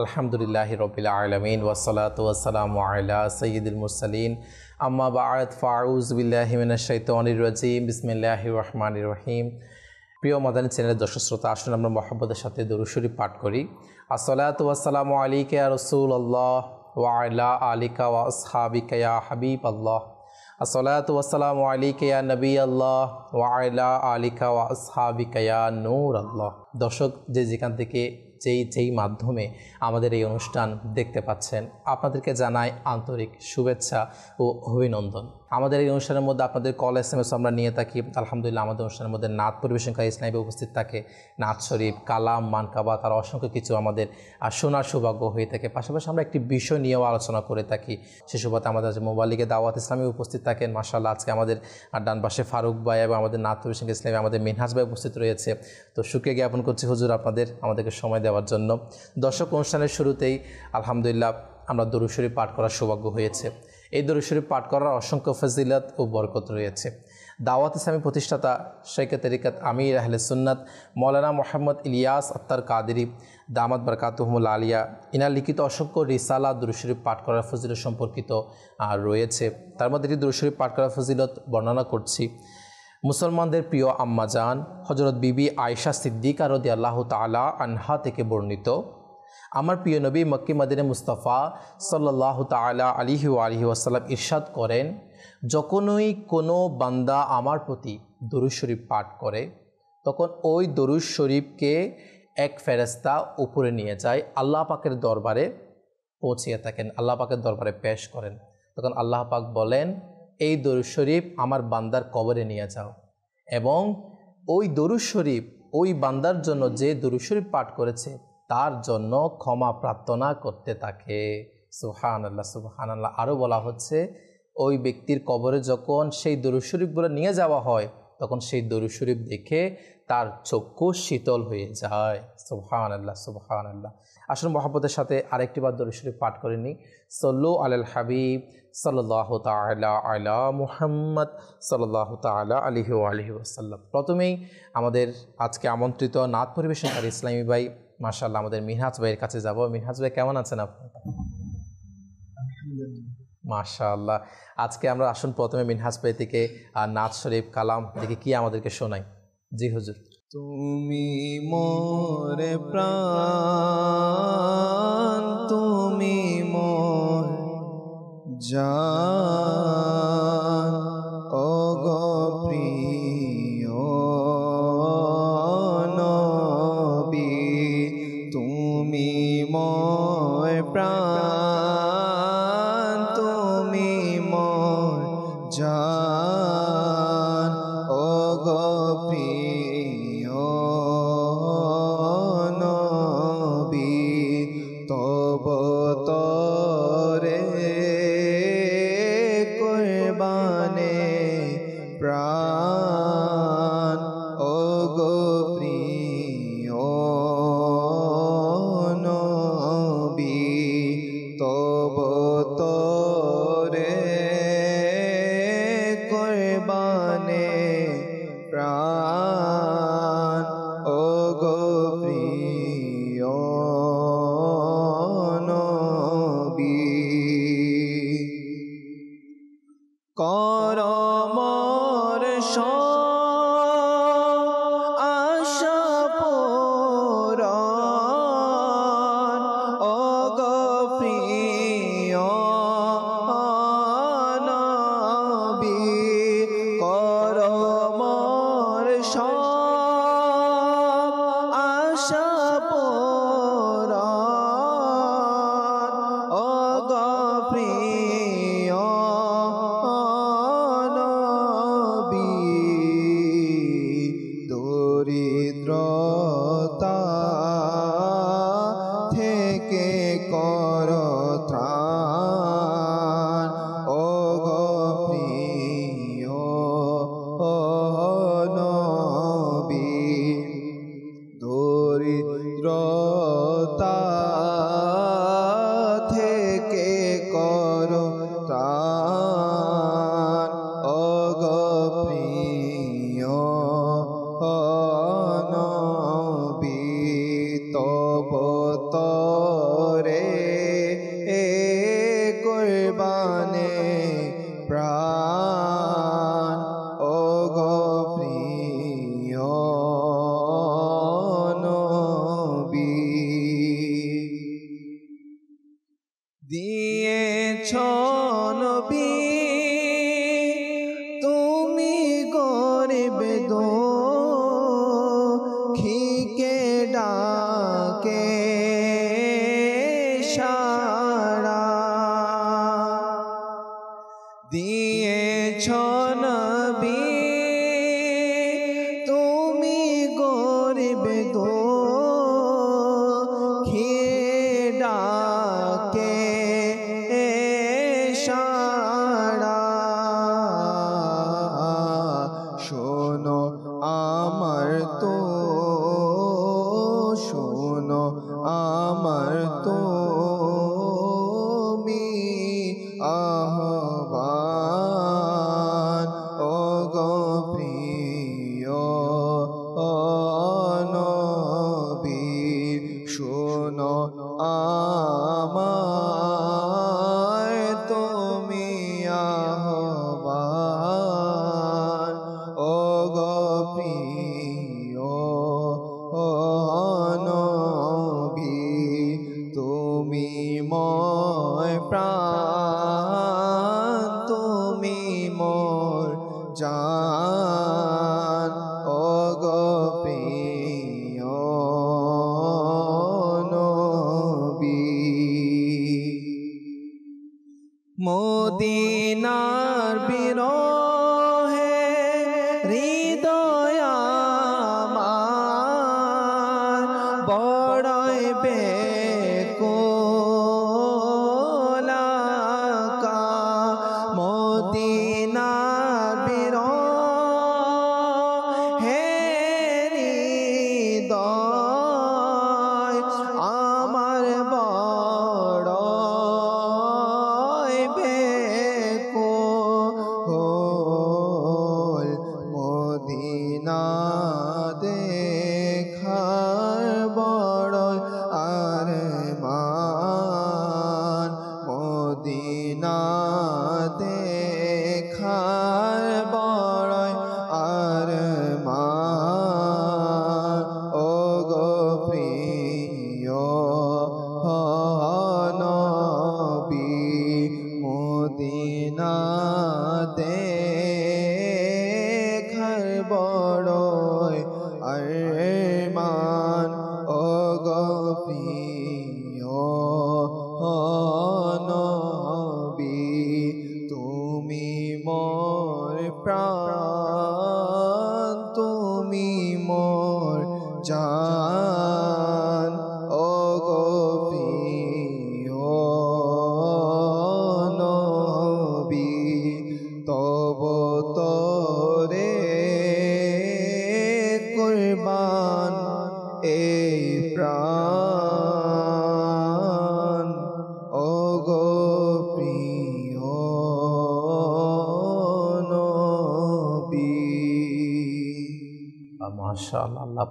আলহামদুলিল্লাহ রবিল আলমিন ওসলাত ওসালাম আল্লাহ সঈদুল মুরসালিন আম্মা বাআত ফাউজবিল্লাহিমিনাশাইতানিরাজিম বিসমিল্লাহ রহমান রহিম প্রিয় মাদানী চ্যানেলের দর্শক শ্রোতা আসুন আমরা মহব্বতের সাথে দরুশরী পাঠ করি আসসালাত ওয়াসালাম আলিকা রসুল আল্লাহ ওয়াইলা আলিকা ওয়াসহাবিকা ইয়া হাবিব আল্লাহ আসসালাত ওয়াসালাম আলিকা ইয়া নবী আল্লাহ ওয়াইলা আলিকা ওয়াসহাবিকা ইয়া নূর আল্লাহ দর্শক যে যেখান থেকে যেই যেই মাধ্যমে আমাদের এই অনুষ্ঠান দেখতে পাচ্ছেন আপনাদেরকে জানাই আন্তরিক শুভেচ্ছা ও অভিনন্দন আমাদের এই অনুষ্ঠানের মধ্যে আপনাদের কল এস এম এস আমরা নিয়ে থাকি আলহামদুলিল্লাহ আমাদের অনুষ্ঠানের মধ্যে নাত পরিবেশনকারী ইসলামে উপস্থিত থাকে নাত শরীফ কালাম মানকাবা তার অসংখ্য কিছু আমাদের শোনার সৌভাগ্য হয়ে থাকে পাশাপাশি আমরা একটি বিষয় নিয়েও আলোচনা করে থাকি সে সুবাদে আমাদের মোবাইলিকে দাওয়াত ইসলামী উপস্থিত থাকেন মাসাল্লাহ আজকে আমাদের ডান পাশে ফারুক ভাই এবং আমাদের নাত পরিবেশনকারী ইসলামে আমাদের মিনহাজ ভাই উপস্থিত রয়েছে তো সুখে জ্ঞাপন করছি হুজুর আপনাদের আমাদেরকে সময় দেওয়ার জন্য দর্শক অনুষ্ঠানের শুরুতেই আলহামদুলিল্লাহ আমরা দরুশরী পাঠ করার সৌভাগ্য হয়েছে এই দরুশরীফ পাঠ করার অসংখ্য ফজিলত ও বরকত রয়েছে দাওয়াত ইসলামী প্রতিষ্ঠাতা শেখে তরিকাত আমির আহলে সুন্নাত মৌলানা মোহাম্মদ ইলিয়াস আত্তার কাদেরি দামাত বরকাতহমুল আলিয়া ইনার লিখিত অসংখ্য রিসালা দুরুশরীফ পাঠ করার ফজিলত সম্পর্কিত রয়েছে তার মধ্যে এটি দুরুশরীফ পাঠ করার ফজিলত বর্ণনা করছি মুসলমানদের প্রিয় আম্মাজান হজরত বিবি আয়সা সিদ্দিকা রদি আল্লাহ তালা আনহা থেকে বর্ণিত আমার প্রিয় নবী মক্কি মদিনে মুস্তাফা সাল্লাহ তালা আলিহি আলহি ওয়াসাল্লাম ইরশাদ করেন যখনই কোনো বান্দা আমার প্রতি দরুদ শরীফ পাঠ করে তখন ওই দরুদ শরীফকে এক ফেরেস্তা উপরে নিয়ে যায় আল্লাহ পাকের দরবারে পৌঁছিয়ে থাকেন আল্লাহ পাকের দরবারে পেশ করেন তখন আল্লাহ পাক বলেন এই দরুজ শরীফ আমার বান্দার কবরে নিয়ে যাও এবং ওই দরুদ শরীফ ওই বান্দার জন্য যে দরু শরীফ পাঠ করেছে তার জন্য ক্ষমা প্রার্থনা করতে থাকে সুহান আল্লাহ সুহান আল্লাহ আরও বলা হচ্ছে ওই ব্যক্তির কবরে যখন সেই দরু শরীফগুলো নিয়ে যাওয়া হয় তখন সেই দরু শরীফ দেখে তার চক্ষু শীতল হয়ে যায় সুহান আল্লাহ সুহান আল্লাহ আসল মহাব্বতের সাথে আরেকটি বার দরুদ শরীফ পাঠ করে নিই সল্লু আলাল হাবিব সাল্লাহ তালা আলা মুহাম্মদ সাল্লাহ তালা আলিহ আলহি আসাল্লাম প্রথমেই আমাদের আজকে আমন্ত্রিত নাথ পরিবেশনকারী ইসলামী ভাই মার্শাল্লাহ আমাদের মিনহাজ ভাইয়ের কাছে যাব মিনহাজ ভাই কেমন আছেন আপনি মাশাআল্লাহ আজকে আমরা আসুন প্রথমে মিনহাজ ভাই থেকে নাজ শরীফ কালাম দেখে কি আমাদেরকে শোনাই জি হুজুর তুমি মোরে প্রাণ তুমি মোর যা ডাকে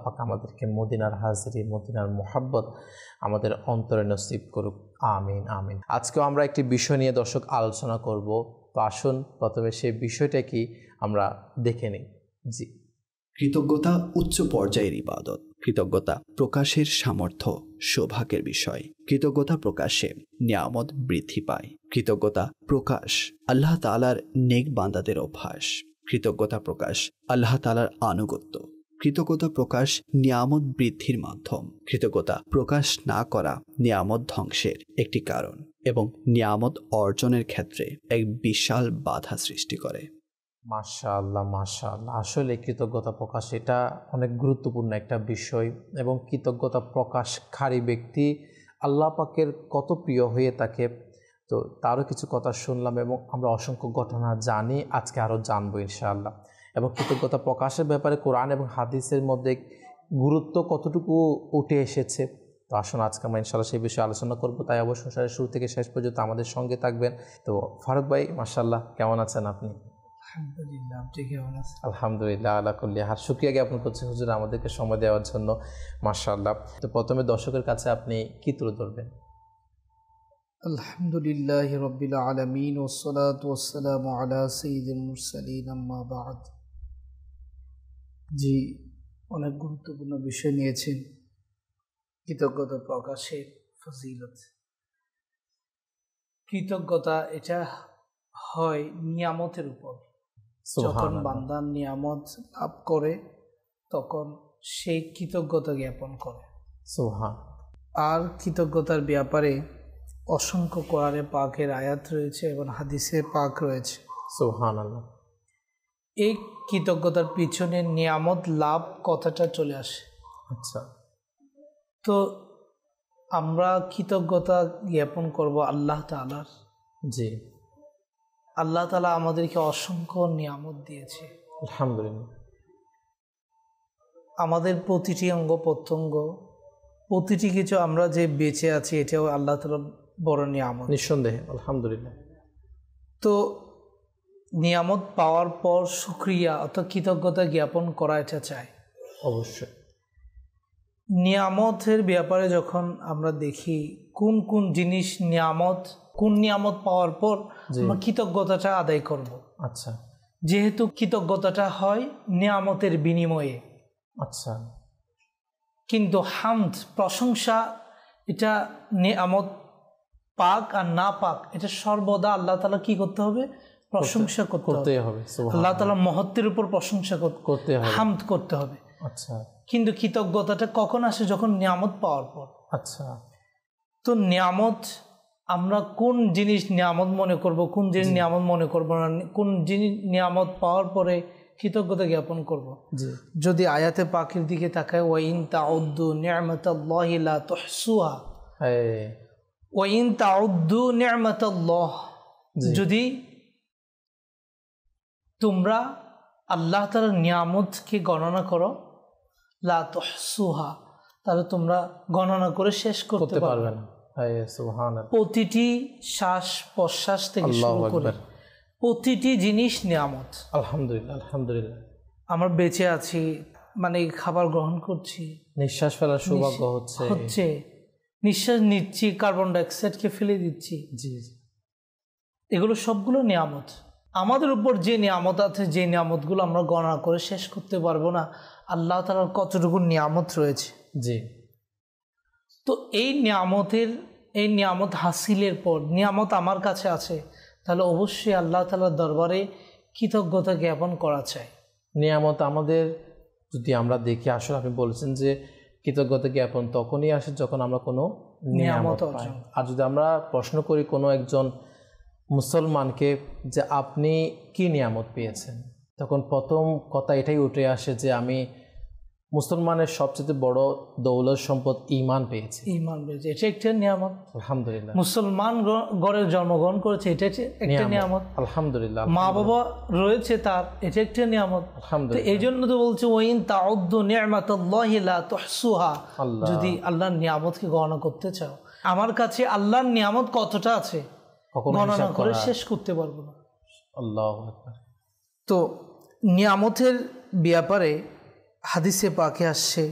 পাক আমাদেরকে মদিনার হাজিরি মদিনার মোহাব্বত আমাদের অন্তরে নসিব করুক আমিন আমিন আজকেও আমরা একটি বিষয় নিয়ে দর্শক আলোচনা করব তো আসুন প্রথমে সেই বিষয়টা কি আমরা দেখে নিই জি কৃতজ্ঞতা উচ্চ পর্যায়ের ইবাদত কৃতজ্ঞতা প্রকাশের সামর্থ্য সৌভাগ্যের বিষয় কৃতজ্ঞতা প্রকাশে নিয়ামত বৃদ্ধি পায় কৃতজ্ঞতা প্রকাশ আল্লাহ তালার নেক বান্দাদের অভ্যাস কৃতজ্ঞতা প্রকাশ আল্লাহ তালার আনুগত্য কৃতজ্ঞতা প্রকাশ নিয়ামত বৃদ্ধির মাধ্যম কৃতজ্ঞতা প্রকাশ না করা নিয়ামত ধ্বংসের একটি কারণ এবং নিয়ামত অর্জনের ক্ষেত্রে এক বিশাল বাধা সৃষ্টি করে মাশাআল্লাহ মাশাআল্লাহ আসলে কৃতজ্ঞতা প্রকাশ এটা অনেক গুরুত্বপূর্ণ একটা বিষয় এবং কৃতজ্ঞতা প্রকাশকারী ব্যক্তি আল্লাহ পাকের কত প্রিয় হয়ে থাকে তো তারও কিছু কথা শুনলাম এবং আমরা অসংখ্য ঘটনা জানি আজকে আরও জানবো ইনশাআল্লাহ এবং কৃতজ্ঞতা প্রকাশের ব্যাপারে কোরআন এবং হাদিসের মধ্যে গুরুত্ব কতটুকু উঠে এসেছে তো আসুন আজকে আমরা ইনশাল্লাহ সেই বিষয়ে আলোচনা করবো তাই অবশ্য সারের শুরু থেকে শেষ পর্যন্ত আমাদের সঙ্গে থাকবেন তো ফারুক ভাই মার্শাল্লাহ কেমন আছেন আপনি আলহামদুলিল্লাহ আল্লাহ করলি আর সুক্রিয়া জ্ঞাপন করছি হুজুর আমাদেরকে সময় দেওয়ার জন্য মার্শাল্লাহ তো প্রথমে দর্শকের কাছে আপনি কি তুলে ধরবেন আলহামদুলিল্লাহ রবিল আলমিন ওসলাত ওসালাম আলা সঈদ মুরসালিন আম্মা বাদ জি অনেক গুরুত্বপূর্ণ বিষয় নিয়েছেন কৃতজ্ঞতা প্রকাশের ফজিলত কৃতজ্ঞতা এটা হয় নিয়ামতের উপর যখন বান্দার নিয়ামত লাভ করে তখন সেই কৃতজ্ঞতা জ্ঞাপন করে আর কৃতজ্ঞতার ব্যাপারে অসংখ্য কোরআনে পাকের আয়াত রয়েছে এবং হাদিসে পাক রয়েছে সোহান আল্লাহ এই কৃতজ্ঞতার পিছনে নিয়ামত লাভ কথাটা চলে আসে আচ্ছা তো আমরা কৃতজ্ঞতা জ্ঞাপন করব আল্লাহ তালার জি আল্লাহ তালা আমাদেরকে অসংখ্য নিয়ামত দিয়েছে আলহামদুলিল্লাহ আমাদের প্রতিটি অঙ্গ প্রত্যঙ্গ প্রতিটি কিছু আমরা যে বেঁচে আছি এটাও আল্লাহ তালা বড় নিয়ামত নিঃসন্দেহে আলহামদুলিল্লাহ তো নিয়ামত পাওয়ার পর সুক্রিয়া অর্থাৎ কৃতজ্ঞতা জ্ঞাপন করা এটা চায় অবশ্যই নিয়ামতের ব্যাপারে যখন আমরা দেখি কোন কোন জিনিস নিয়ামত কোন নিয়ামত পাওয়ার পর আমরা কৃতজ্ঞতাটা আদায় করব আচ্ছা যেহেতু কৃতজ্ঞতাটা হয় নিয়ামতের বিনিময়ে আচ্ছা কিন্তু হামদ প্রশংসা এটা নিয়ামত পাক আর না পাক এটা সর্বদা আল্লাহ তালা কি করতে হবে প্রশংসা করতে হবে আল্লাহ তালা মহত্বের উপর প্রশংসা করতে হবে হামদ করতে হবে আচ্ছা কিন্তু কৃতজ্ঞতাটা কখন আসে যখন নিয়ামত পাওয়ার পর আচ্ছা তো নিয়ামত আমরা কোন জিনিস নিয়ামত মনে করব কোন জিনিস নিয়ামত মনে করব না কোন জিনিস নিয়ামত পাওয়ার পরে কৃতজ্ঞতা জ্ঞাপন করব যদি আয়াতে পাখির দিকে তাকায় ওয়াইন তাউদ্দু নিয়ামতাল্লাহিলা তহসুয়া ওয়াইন তাউদ্দু নিয়ামতাল্লাহ যদি তোমরা আল্লাহ তালার নিয়ামতকে গণনা করো লা তাহলে তোমরা গণনা করে শেষ করতে পারবে না প্রতিটি শ্বাস প্রশ্বাস থেকে শুরু করে প্রতিটি জিনিস নিয়ামত আলহামদুলিল্লাহ আলহামদুলিল্লাহ আমরা বেঁচে আছি মানে খাবার গ্রহণ করছি নিঃশ্বাস ফেলার সৌভাগ্য হচ্ছে হচ্ছে নিঃশ্বাস নিচ্ছি কার্বন ডাইঅক্সাইডকে ফেলে দিচ্ছি জি জি এগুলো সবগুলো নিয়ামত আমাদের উপর যে নিয়ামত আছে যে নিয়ামতগুলো আমরা গণনা করে শেষ করতে পারবো না আল্লাহ তালার কতটুকু নিয়ামত রয়েছে জি তো এই নিয়ামতের এই নিয়ামত হাসিলের পর নিয়ামত আমার কাছে আছে তাহলে অবশ্যই আল্লাহ তালার দরবারে কৃতজ্ঞতা জ্ঞাপন করা চাই নিয়ামত আমাদের যদি আমরা দেখি আসলে আপনি বলছেন যে কৃতজ্ঞতা জ্ঞাপন তখনই আসে যখন আমরা কোনো নিয়ামত আর যদি আমরা প্রশ্ন করি কোনো একজন মুসলমানকে যে আপনি কি নিয়ামত পেয়েছেন তখন প্রথম কথা এটাই উঠে আসে যে আমি মুসলমানের সবচেয়ে বড় দৌলত সম্পদ ইমান পেয়েছে ইমান পেয়েছে এটা একটা নিয়ামত আলহামদুলিল্লাহ মুসলমান গড়ে জন্মগ্রহণ করেছে এটা একটা নিয়ামত আলহামদুলিল্লাহ মা বাবা রয়েছে তার এটা একটা নিয়ামত আলহামদুলিল্লাহ এই জন্য তো বলছে ওইন তাউদ্দু নিয়ামাতাল্লাহিলা তহসুহা যদি আল্লাহর নিয়ামতকে গণনা করতে চাও আমার কাছে আল্লাহর নিয়ামত কতটা আছে গণনা করে শেষ করতে পারবো না আল্লাহ তো নিয়ামতের ব্যাপারে হাদিসে পাকে আসছে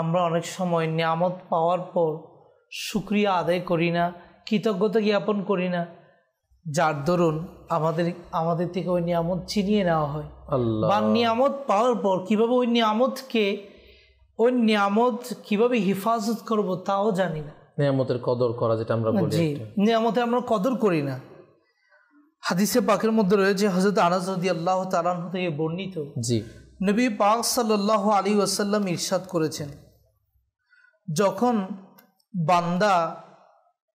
আমরা অনেক সময় নিয়ামত পাওয়ার পর সুক্রিয়া আদায় করি না কৃতজ্ঞতা জ্ঞাপন করি না যার দরুন আমাদের আমাদের থেকে ওই নিয়ামত চিনিয়ে নেওয়া হয় বা নিয়ামত পাওয়ার পর কিভাবে ওই নিয়ামতকে ওই নিয়ামত কিভাবে হেফাজত করব তাও জানি না নিয়ামতের কদর করা যেটা আমরা বলি নিয়ামতের আমরা কদর করি না হাদিসে পাকের মধ্যে রয়েছে হজরত আনাজ রদি আল্লাহ তালান থেকে বর্ণিত জি নবী পাক সাল্লাহ আলী ওয়াসাল্লাম ইরশাদ করেছেন যখন বান্দা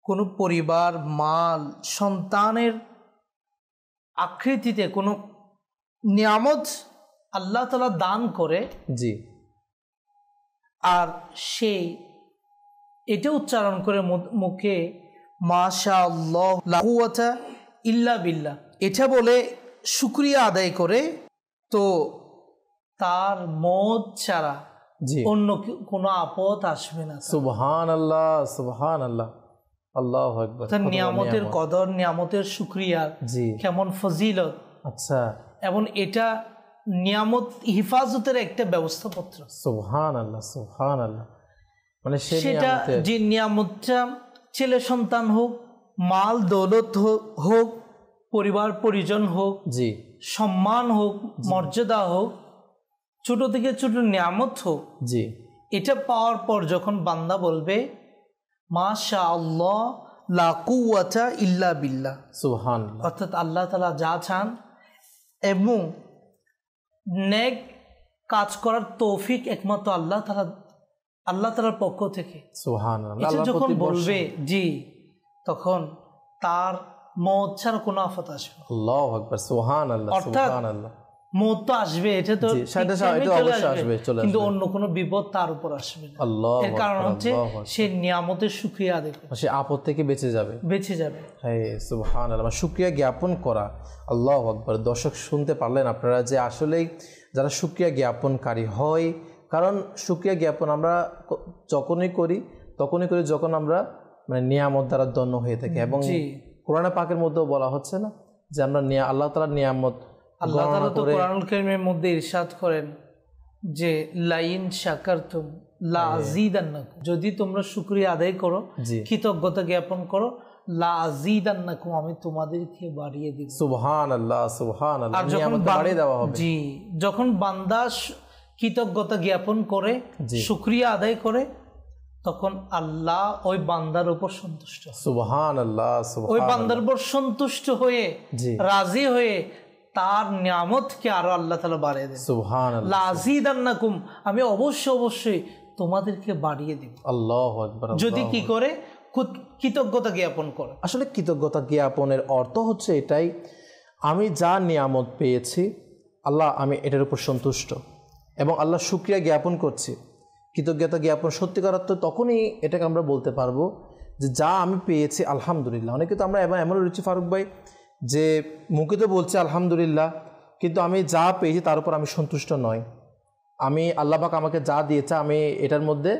কোনো পরিবার মাল সন্তানের আকৃতিতে কোনো নিয়ামত আল্লাহ তালা দান করে জি আর সেই এটা উচ্চারণ করে মুখে মাশা ইল্লা বিল্লা এটা বলে শুক্রিয়া আদায় করে তো তার মদ ছাড়া অন্য কোনো আপদ আসবে না সুবহান আল্লাহ সুবহান আল্লাহ আল্লাহ তার নিয়ামতের কদর নিয়ামতের শুক্রিয়া কেমন ফজিলত আচ্ছা এবং এটা নিয়ামত হিফাজতের একটা ব্যবস্থাপত্র সুবহান আল্লাহ সুবহান আল্লাহ মানে সেটা যে নিয়ামতটা ছেলে সন্তান হোক মাল দৌলত হোক পরিবার পরিজন হোক জি সম্মান হোক মর্যাদা হোক ছোট থেকে ছোট নিয়ামত হোক জি এটা পাওয়ার পর যখন বান্দা বলবে মা শাহ আল্লাহ লাকুয়াটা ইল্লা বিল্লা সুহান অর্থাৎ আল্লাহ তালা যা চান এবং নেক কাজ করার তৌফিক একমাত্র আল্লাহ তালা আল্লাহ তালার পক্ষ থেকে যখন বলবে জি তখন তার মত ছাড়া কোনো আফত আসবে আল্লাহ সোহান আল্লাহ সোহান আল্লাহ মত আসবে এটা তো কিন্তু অন্য কোনো বিপদ তার উপর আসবে আল্লাহ এর কারণ হচ্ছে সে নিয়ামতের সুক্রিয়া আদায় সে আপদ থেকে বেঁচে যাবে বেঁচে যাবে হ্যাঁ সুবহান আল্লাহ সুক্রিয়া মানে জ্ঞাপন করা আল্লাহ দর্শক শুনতে পারলেন আপনারা যে আসলেই যারা সুক্রিয়া জ্ঞাপনকারী হয় কারণ সুক্রিয়া জ্ঞাপন আমরা যখনই করি তখনই করি যখন আমরা মানে নিয়ামত দ্বারা দণ্য হয়ে থাকি এবং কোরআন পাকের মধ্যেও বলা হচ্ছে না যে আমরা নিয়া আল্লাহ তালা নিয়ামত আল্লাহ তালা তো কোরআনুল মধ্যে ইরশাদ করেন যে লাইন হ্যাঁ। যদি তোমরা শুক্রিয়া আদায় করো কৃতজ্ঞতা জ্ঞাপন করো লাজিদান্নাকুম আমি তোমাদেরকে বাড়িয়ে দিব সুবহান আল্লাহ সুবহান আল্লাহ বাড়িয়ে দেওয়া হবে জি যখন বান্দাস কৃতজ্ঞতা জ্ঞাপন করে সুক্রিয়া আদায় করে তখন আল্লাহ ওই বান্দার উপর সন্তুষ্ট সুবহান আল্লাহ ওই বান্দার উপর সন্তুষ্ট হয়ে রাজি হয়ে তার নিয়ামতকে আরো আল্লাহ তালা বাড়িয়ে দেন সুবহান আমি অবশ্যই অবশ্যই তোমাদেরকে বাড়িয়ে দেব আল্লাহ যদি কি করে কৃতজ্ঞতা জ্ঞাপন করে আসলে কৃতজ্ঞতা জ্ঞাপনের অর্থ হচ্ছে এটাই আমি যা নিয়ামত পেয়েছি আল্লাহ আমি এটার উপর সন্তুষ্ট এবং আল্লাহ সুক্রিয়া জ্ঞাপন করছে কৃতজ্ঞতা জ্ঞাপন সত্যিকার অর্থ তখনই এটাকে আমরা বলতে পারবো যে যা আমি পেয়েছি আলহামদুলিল্লাহ অনেকে তো আমরা এবার এমন রয়েছি ফারুক ভাই যে মুখে তো বলছে আলহামদুলিল্লাহ কিন্তু আমি যা পেয়েছি তার উপর আমি সন্তুষ্ট নয় আমি আল্লাহাক আমাকে যা দিয়েছে আমি এটার মধ্যে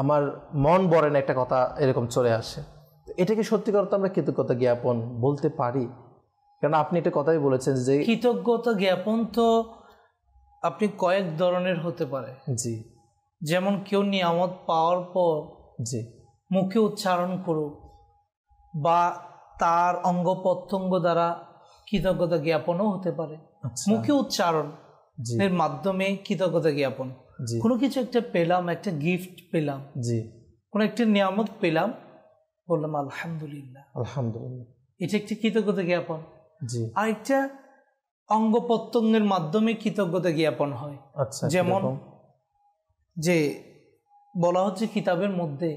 আমার মন বরেন একটা কথা এরকম চলে আসে এটাকে সত্যিকার অর্থ আমরা কৃতজ্ঞতা জ্ঞাপন বলতে পারি কেন আপনি এটা কথাই বলেছেন যে কৃতজ্ঞতা জ্ঞাপন তো আপনি কয়েক ধরনের হতে পারে জি যেমন কেউ নিয়ামত পাওয়ার পর জি মুখে উচ্চারণ করুক বা তার অঙ্গ প্রত্যঙ্গ দ্বারা কৃতজ্ঞতা জ্ঞাপনও হতে পারে আচ্ছা। মুখে উচ্চারণ এর মাধ্যমে কৃতজ্ঞতা জ্ঞাপন কোনো কিছু একটা পেলাম একটা গিফট পেলাম জি কোনো একটা নিয়ামত পেলাম বললাম আলহামদুলিল্লাহ আলহামদুলিল্লাহ এটা একটা কৃতজ্ঞতা জ্ঞাপন জি আর একটা অঙ্গ প্রত্যঙ্গের মাধ্যমে কৃতজ্ঞতা জ্ঞাপন হয় আচ্ছা, যেমন যে বলা হচ্ছে কিতাবের মধ্যে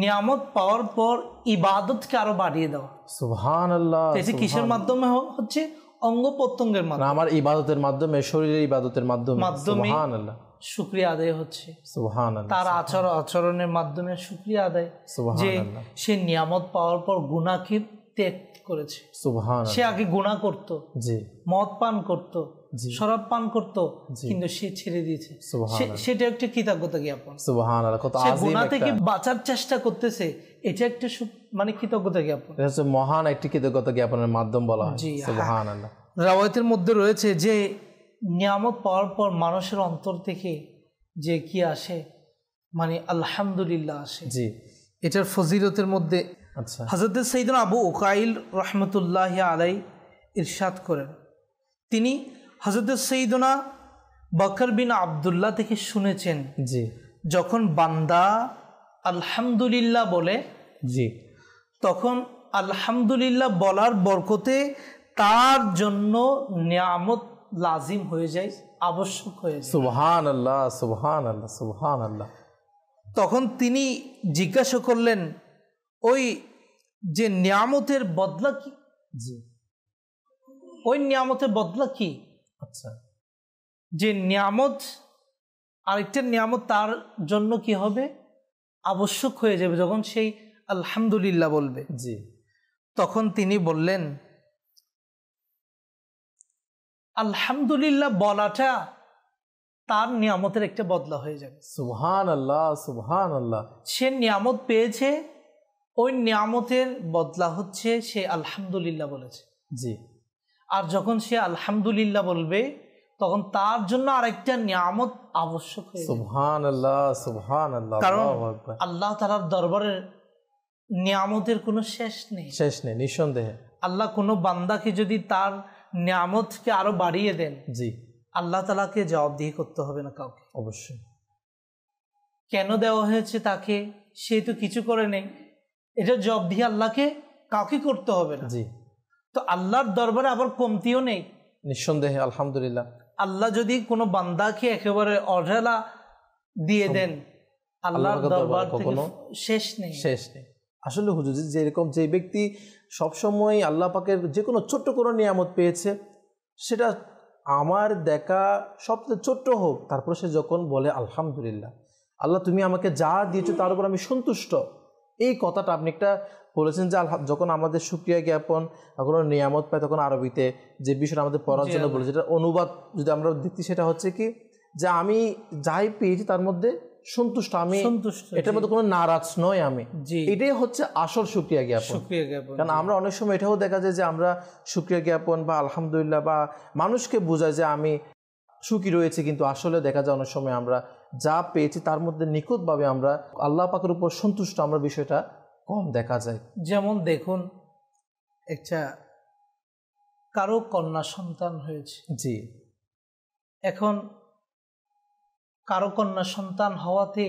নিয়ামত পাওয়ার পর ইবাদতকে আরো বাড়িয়ে দেওয়া সুহান আল্লাহ কিসের মাধ্যমে হচ্ছে অঙ্গ প্রত্যঙ্গের মাধ্যমে আমার ইবাদতের মাধ্যমে শরীরের ইবাদতের মাধ্যমে মাধ্যমে শুক্রিয়া আদায় হচ্ছে তার আচরণ আচরণের মাধ্যমে শুক্রিয়া আদায় যে সে নিয়ামত পাওয়ার পর গুণাকে ত্যাগ করেছে সে আগে গোনা করত মদ পান করত শরাব পান করত কিন্তু সে ছেড়ে দিয়েছে সেটা একটা কৃতজ্ঞতা জ্ঞাপন গোনা থেকে বাঁচার চেষ্টা করতেছে এটা একটা মানে কৃতজ্ঞতা জ্ঞাপন মহান একটি কৃতজ্ঞতা জ্ঞাপনের মাধ্যম বলা হয় রাওয়াতের মধ্যে রয়েছে যে নিয়ামত পাওয়ার পর মানুষের অন্তর থেকে যে কি আসে মানে আলহামদুলিল্লাহ আসে জি এটার ফজিলতের মধ্যে আচ্ছা। হজরত সঈদ আবু ওকাইল রহমতুল্লাহ আলাই ইরশাদ করেন তিনি হজরত সঈদনা বকর বিন আবদুল্লাহ থেকে শুনেছেন জি যখন বান্দা আলহামদুলিল্লাহ বলে জি তখন আলহামদুলিল্লাহ বলার বরকতে তার জন্য নিয়ামত লাজিম হয়ে যায় আবশ্যক হয়ে যায় সুবহান আল্লাহ সুবহান আল্লাহ সুবহান আল্লাহ তখন তিনি জিজ্ঞাসা করলেন ওই যে নিয়ামতের বদলা কি জি ওই নিয়ামতের বদলা কি আচ্ছা যে নিয়ামত আরেকটা নিয়ামত তার জন্য কি হবে আবশ্যক হয়ে যাবে যখন সেই আলহামদুলিল্লাহ বলবে জি তখন তিনি বললেন আলহামদুলিল্লাহ বলাটা তার নিয়ামতের একটা বদলা হয়ে যাবে সুহান আল্লাহ সুহান আল্লাহ সে নিয়ামত পেয়েছে ওই নিয়ামতের বদলা হচ্ছে সে আলহামদুলিল্লাহ বলেছে জি আর যখন সে আলহামদুলিল্লাহ বলবে তখন তার জন্য আরেকটা নিয়ামত আবশ্যক আল্লাহ তার দরবারের নিয়ামতের কোনো শেষ নেই শেষ নেই নিঃসন্দেহে আল্লাহ কোনো বান্দাকে যদি তার নিয়ামতকে আরো বাড়িয়ে দেন জি আল্লাহ তালাকে জবাবদিহি করতে হবে না কাউকে অবশ্যই কেন দেওয়া হয়েছে তাকে সে তো কিছু করে নেই এটা জব দিয়ে আল্লাহকে কাউকে করতে হবে না জি তো আল্লাহর দরবারে আবার কমতিও নেই নিঃসন্দেহে আলহামদুলিল্লাহ আল্লাহ যদি কোনো বান্দাকে একেবারে অঢেলা দিয়ে দেন আল্লাহর দরবার কখনো শেষ নেই শেষ নেই আসলে হুজুর যেরকম যে ব্যক্তি সবসময় আল্লাহ পাকের যে কোনো ছোট্ট কোনো নিয়ামত পেয়েছে সেটা আমার দেখা সবচেয়ে ছোট্ট হোক তারপর সে যখন বলে আলহামদুলিল্লাহ আল্লাহ তুমি আমাকে যা দিয়েছো তার উপর আমি সন্তুষ্ট এই কথাটা আপনি একটা বলেছেন যে যখন আমাদের সুক্রিয়া জ্ঞাপন কোনো নিয়ামত পায় তখন আরবিতে যে বিষয়টা আমাদের পড়ার জন্য বলেছে এটা অনুবাদ যদি আমরা দেখি সেটা হচ্ছে কি যে আমি যাই পেয়েছি তার মধ্যে সন্তুষ্ট আমি এটার মধ্যে কোনো নারাজ নয় আমি এটাই হচ্ছে আসল সুক্রিয়া জ্ঞাপন সুক্রিয়া জ্ঞাপন কারণ আমরা অনেক সময় এটাও দেখা যায় যে আমরা সুক্রিয়া জ্ঞাপন বা আলহামদুলিল্লাহ বা মানুষকে বোঝায় যে আমি সুখী রয়েছে কিন্তু আসলে দেখা যায় অনেক সময় আমরা যা পেয়েছি তার মধ্যে নিখুঁতভাবে আমরা আল্লাহ পাকের উপর সন্তুষ্ট আমরা বিষয়টা কম দেখা যায় যেমন দেখুন একটা কারো কন্যা সন্তান হয়েছে জি এখন কারো কন্যা সন্তান হওয়াতে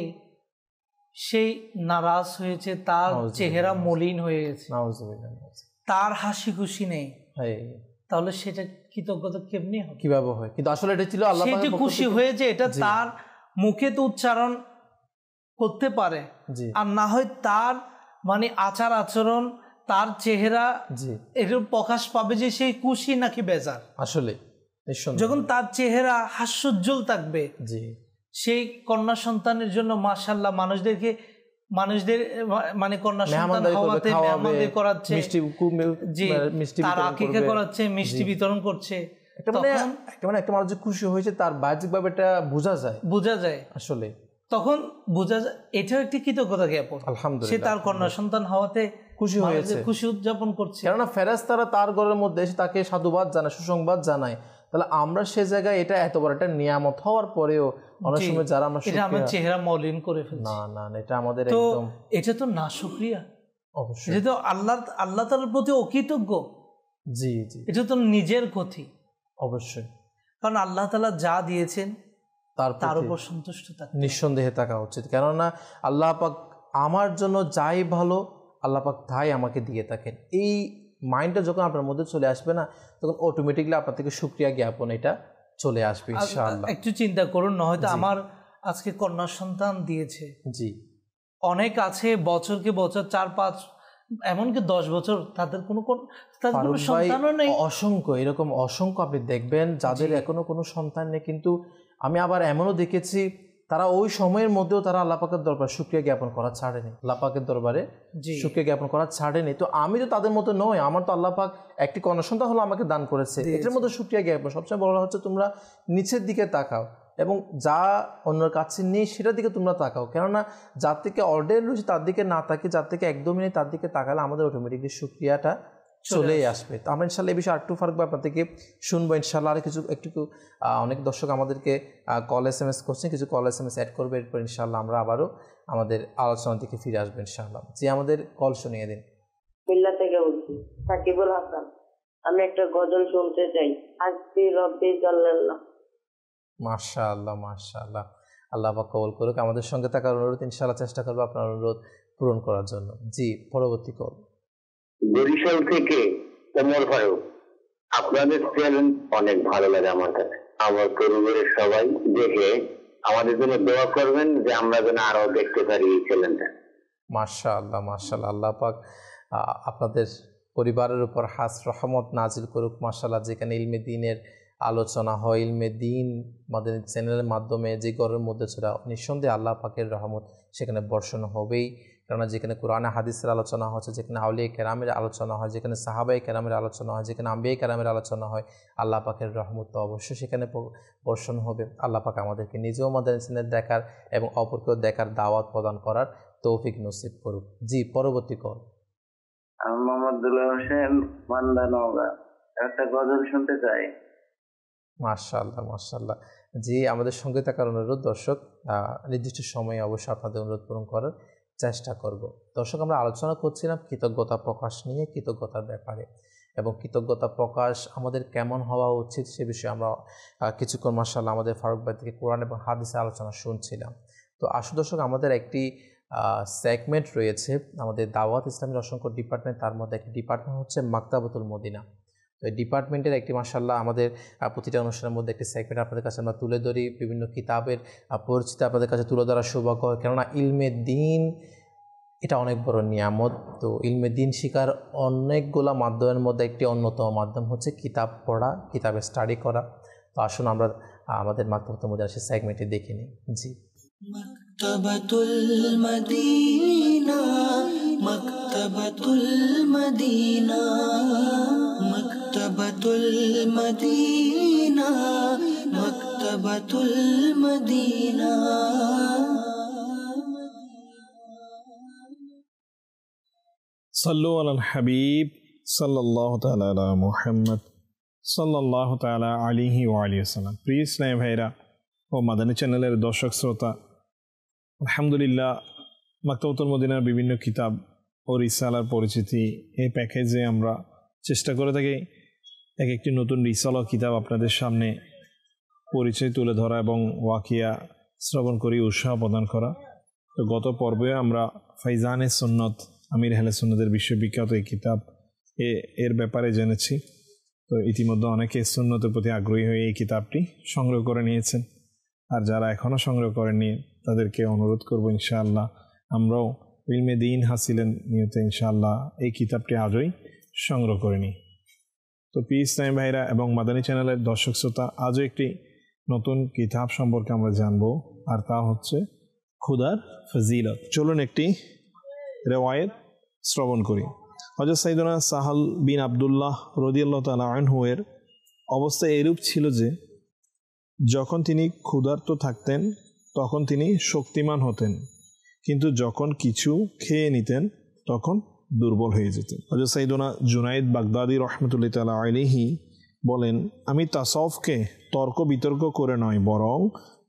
সেই নারাজ হয়েছে তার চেহারা মলিন হয়ে গেছে তার হাসি খুশি নেই হ্যাঁ। তাহলে সেটা কৃতজ্ঞতা কেমনি কিভাবে হয় কিন্তু আসলে এটা ছিল আল্লাহ খুশি হয়েছে এটা তার মুখে তো উচ্চারণ করতে পারে আর না হয় তার মানে আচার আচরণ তার চেহারা এর প্রকাশ পাবে যে সেই খুশি নাকি বেজার আসলে যখন তার চেহারা হাস্যোজ্জ্বল থাকবে সেই কন্যা সন্তানের জন্য মাসাল্লাহ মানুষদেরকে মানুষদের মানে কন্যা সন্তান করাচ্ছে মিষ্টি বিতরণ করছে একটা মানে একটা মানে একটা মানুষ যে খুশি হয়েছে তার এটা বোঝা যায় বোঝা যায় আসলে তখন বোঝা যায় এটাও একটি কৃতজ্ঞতা জ্ঞাপন আলহামদুলিল্লাহ সে তার কন্যা সন্তান হওয়াতে খুশি হয়েছে খুশি উদযাপন করছে কেননা ফেরাজ তারা তার ঘরের মধ্যে এসে তাকে সাধুবাদ জানায় সুসংবাদ জানায় তাহলে আমরা সে জায়গায় এটা এত বড় একটা নিয়ামত হওয়ার পরেও অনেক সময় যারা আমরা এটা চেহারা মলিন করে ফেলছে না না এটা আমাদের একদম এটা তো না সুক্রিয়া অবশ্যই যেহেতু আল্লাহ আল্লাহ তার প্রতি অকৃতজ্ঞ জি জি এটা তো নিজের ক্ষতি অবশ্যই কারণ আল্লাহ তালা যা দিয়েছেন তার তার উপর সন্তুষ্ট নিঃসন্দেহে থাকা উচিত কেননা আল্লাহ পাক আমার জন্য যাই ভালো আল্লাহ পাক তাই আমাকে দিয়ে থাকেন এই মাইন্ডটা যখন আপনার মধ্যে চলে আসবে না তখন অটোমেটিকলি আপনার থেকে সুক্রিয়া জ্ঞাপন এটা চলে আসবে ইনশাআল্লাহ একটু চিন্তা করুন না হয়তো আমার আজকে কন্যা সন্তান দিয়েছে জি অনেক আছে বছরকে বছর চার পাঁচ এমনকি দশ বছর তাদের কোনো সন্তানও নেই অসংখ্য এরকম অসংখ্য আপনি দেখবেন যাদের এখনো কোনো সন্তান নেই কিন্তু আমি আবার এমনও দেখেছি তারা ওই সময়ের মধ্যেও তারা আল্লাপাকের দরবার সুক্রিয়া জ্ঞাপন করা ছাড়েনি আল্লাপাকের দরবারে সুক্রিয়া জ্ঞাপন করা ছাড়েনি তো আমি তো তাদের মতো নই আমার তো আল্লাপাক একটি কনসন্তা হলো আমাকে দান করেছে এটার মধ্যে সুক্রিয়া জ্ঞাপন সবচেয়ে বড় হচ্ছে তোমরা নিচের দিকে তাকাও এবং যা অন্যের কাছে নেই সেটার দিকে তোমরা তাকাও কেননা যার থেকে অর্ডার রয়েছে তার দিকে না তাকিয়ে যার থেকে একদমই নেই তার দিকে তাকালে আমাদের অটোমেটিকলি সুক্রিয়াটা চলেই আসবে তো আমরা ইনশাল্লাহ এই বিষয়ে আরেকটু ফারুক আপনার থেকে শুনবো ইনশাল্লাহ আর কিছু একটু অনেক দর্শক আমাদেরকে কল এস এম এস করছেন কিছু call S M S add করবে এরপর ইনশাল্লাহ আমরা আবারও আমাদের আলোচনা থেকে ফিরে আসবো ইনশাল্লাহ যে আমাদের কল শুনিয়ে দিন থেকে বলছি সাকিবুল হাসান আমি একটা গজল শুনতে চাই আজকে রব্বি জাল্লাল্লাহ মাশা আল্লাহ মাশা আল্লাহ আল্লাহ আবার কবল করুক আমাদের সঙ্গে থাকার অনুরোধ ইনশাল্লাহ চেষ্টা করবো আপনার অনুরোধ পূরণ করার জন্য জি পরবর্তী কল বরিশাল থেকে কোমর ফারুক আপনাদের চ্যানেল অনেক ভালো লাগে আমার কাছে আমার পরিবারের সবাই দেখে আমাদের জন্য দোয়া করবেন যে আমরা যেন আরো দেখতে পারি এই চ্যানেলটা মাশা আল্লাহ মাশাল আল্লাহ পাক আপনাদের পরিবারের উপর হাস রহমত নাজিল করুক মার্শাল্লাহ যেখানে ইলমে দিনের আলোচনা হয় ইলমে দিন আমাদের চ্যানেলের মাধ্যমে যে ঘরের মধ্যে ছাড়া নিঃসন্দেহে আল্লাহ পাকের রহমত সেখানে বর্ষণ হবেই কেননা যেখানে কোরআনে হাদিসের আলোচনা হচ্ছে যেখানে আউলিয়া কেরামের আলোচনা হয় যেখানে সাহাবাই কেরামের আলোচনা হয় যেখানে আম্বিয়া কেরামের আলোচনা হয় আল্লাহ পাকের রহমত তো অবশ্যই সেখানে বর্ষণ হবে আল্লাহ পাক আমাদেরকে নিজেও মাদারিসিনের দেখার এবং অপরকেও দেখার দাওয়াত প্রদান করার তৌফিক নসিব করুক জি পরবর্তী কল মোহাম্মদুল্লাহ হোসেন মান্দা নওগা একটা গজল শুনতে চাই মার্শাল্লাহ মার্শাল্লাহ জি আমাদের সঙ্গে থাকার অনুরোধ দর্শক নির্দিষ্ট সময়ে অবশ্যই আপনাদের অনুরোধ পূরণ করার চেষ্টা করব দর্শক আমরা আলোচনা করছিলাম কৃতজ্ঞতা প্রকাশ নিয়ে কৃতজ্ঞতার ব্যাপারে এবং কৃতজ্ঞতা প্রকাশ আমাদের কেমন হওয়া উচিত সে বিষয়ে আমরা কিছুক্ষণ মার্শাল্লাহ আমাদের ফারুক ভাই থেকে কোরআন এবং হাদিসে আলোচনা শুনছিলাম তো আশু দর্শক আমাদের একটি সেগমেন্ট রয়েছে আমাদের দাওয়াত ইসলামী অসংখ্য ডিপার্টমেন্ট তার মধ্যে একটি ডিপার্টমেন্ট হচ্ছে মাকতাবতুল মদিনা ডিপার্টমেন্টের একটি মাসাল্লাহ আমাদের প্রতিটা অনুষ্ঠানের মধ্যে একটি সেগমেন্ট আপনাদের কাছে আমরা তুলে ধরি বিভিন্ন কিতাবের পরিচিতি আপনাদের কাছে তুলে ধরার সৌভাগ্য হয় কেননা ইলমে দিন এটা অনেক বড় নিয়ামত তো ইলমে দিন শিকার অনেকগুলো মাধ্যমের মধ্যে একটি অন্যতম মাধ্যম হচ্ছে কিতাব পড়া কিতাবে স্টাডি করা তো আসুন আমরা আমাদের মাধ্যমে মধ্যে আসে সেগমেন্টে দেখে নিই জি মদিনা مكتبة المدينة مكتبة المدينة صلوا على الحبيب صلى الله تعالى على محمد صلى الله تعالى عليه وعليه وسلم প্রিয় ইসলামী ও মাদানী চ্যানেলের দর্শক শ্রোতা আলহামদুলিল্লাহ মাকতাবতুল মদিনার বিভিন্ন কিতাব ও রিসালার পরিচিতি এই প্যাকেজে আমরা চেষ্টা করে থাকি এক একটি নতুন রিসালা কিতাব আপনাদের সামনে পরিচয় তুলে ধরা এবং ওয়াকিয়া শ্রবণ করি উৎসাহ প্রদান করা তো গত পর্বে আমরা ফাইজানে সন্নত আমির হেলে সন্নতের বিশ্ববিখ্যাত এই কিতাব এ এর ব্যাপারে জেনেছি তো ইতিমধ্যে অনেকে সুন্নতের প্রতি আগ্রহী হয়ে এই কিতাবটি সংগ্রহ করে নিয়েছেন আর যারা এখনও সংগ্রহ করেননি তাদেরকে অনুরোধ করব ইনশাআল্লাহ আমরাও উইলমে দিন হাসিলেন নিয়তে ইনশাআল্লাহ এই কিতাবটি আজই সংগ্রহ করে নিই তো পি ইসলাম ভাইরা এবং মাদানী চ্যানেলের দর্শক শ্রোতা আজও একটি নতুন কিতাব সম্পর্কে আমরা জানব আর তা হচ্ছে খুদার ফজিলত চলুন একটি রেওয়ায়েত শ্রবণ করি হজর সাইদুনা সাহাল বিন আবদুল্লাহ রদিয়াল্লাহ তালা হুয়ের অবস্থা এরূপ ছিল যে যখন তিনি ক্ষুধার্ত থাকতেন তখন তিনি শক্তিমান হতেন কিন্তু যখন কিছু খেয়ে নিতেন তখন দুর্বল হয়ে যেতেন হজরত সাইদুনা জুনাইদ বাগদাদি রহমতুল্লি তালা আলিহি বলেন আমি তাসফকে তর্ক বিতর্ক করে নয় বরং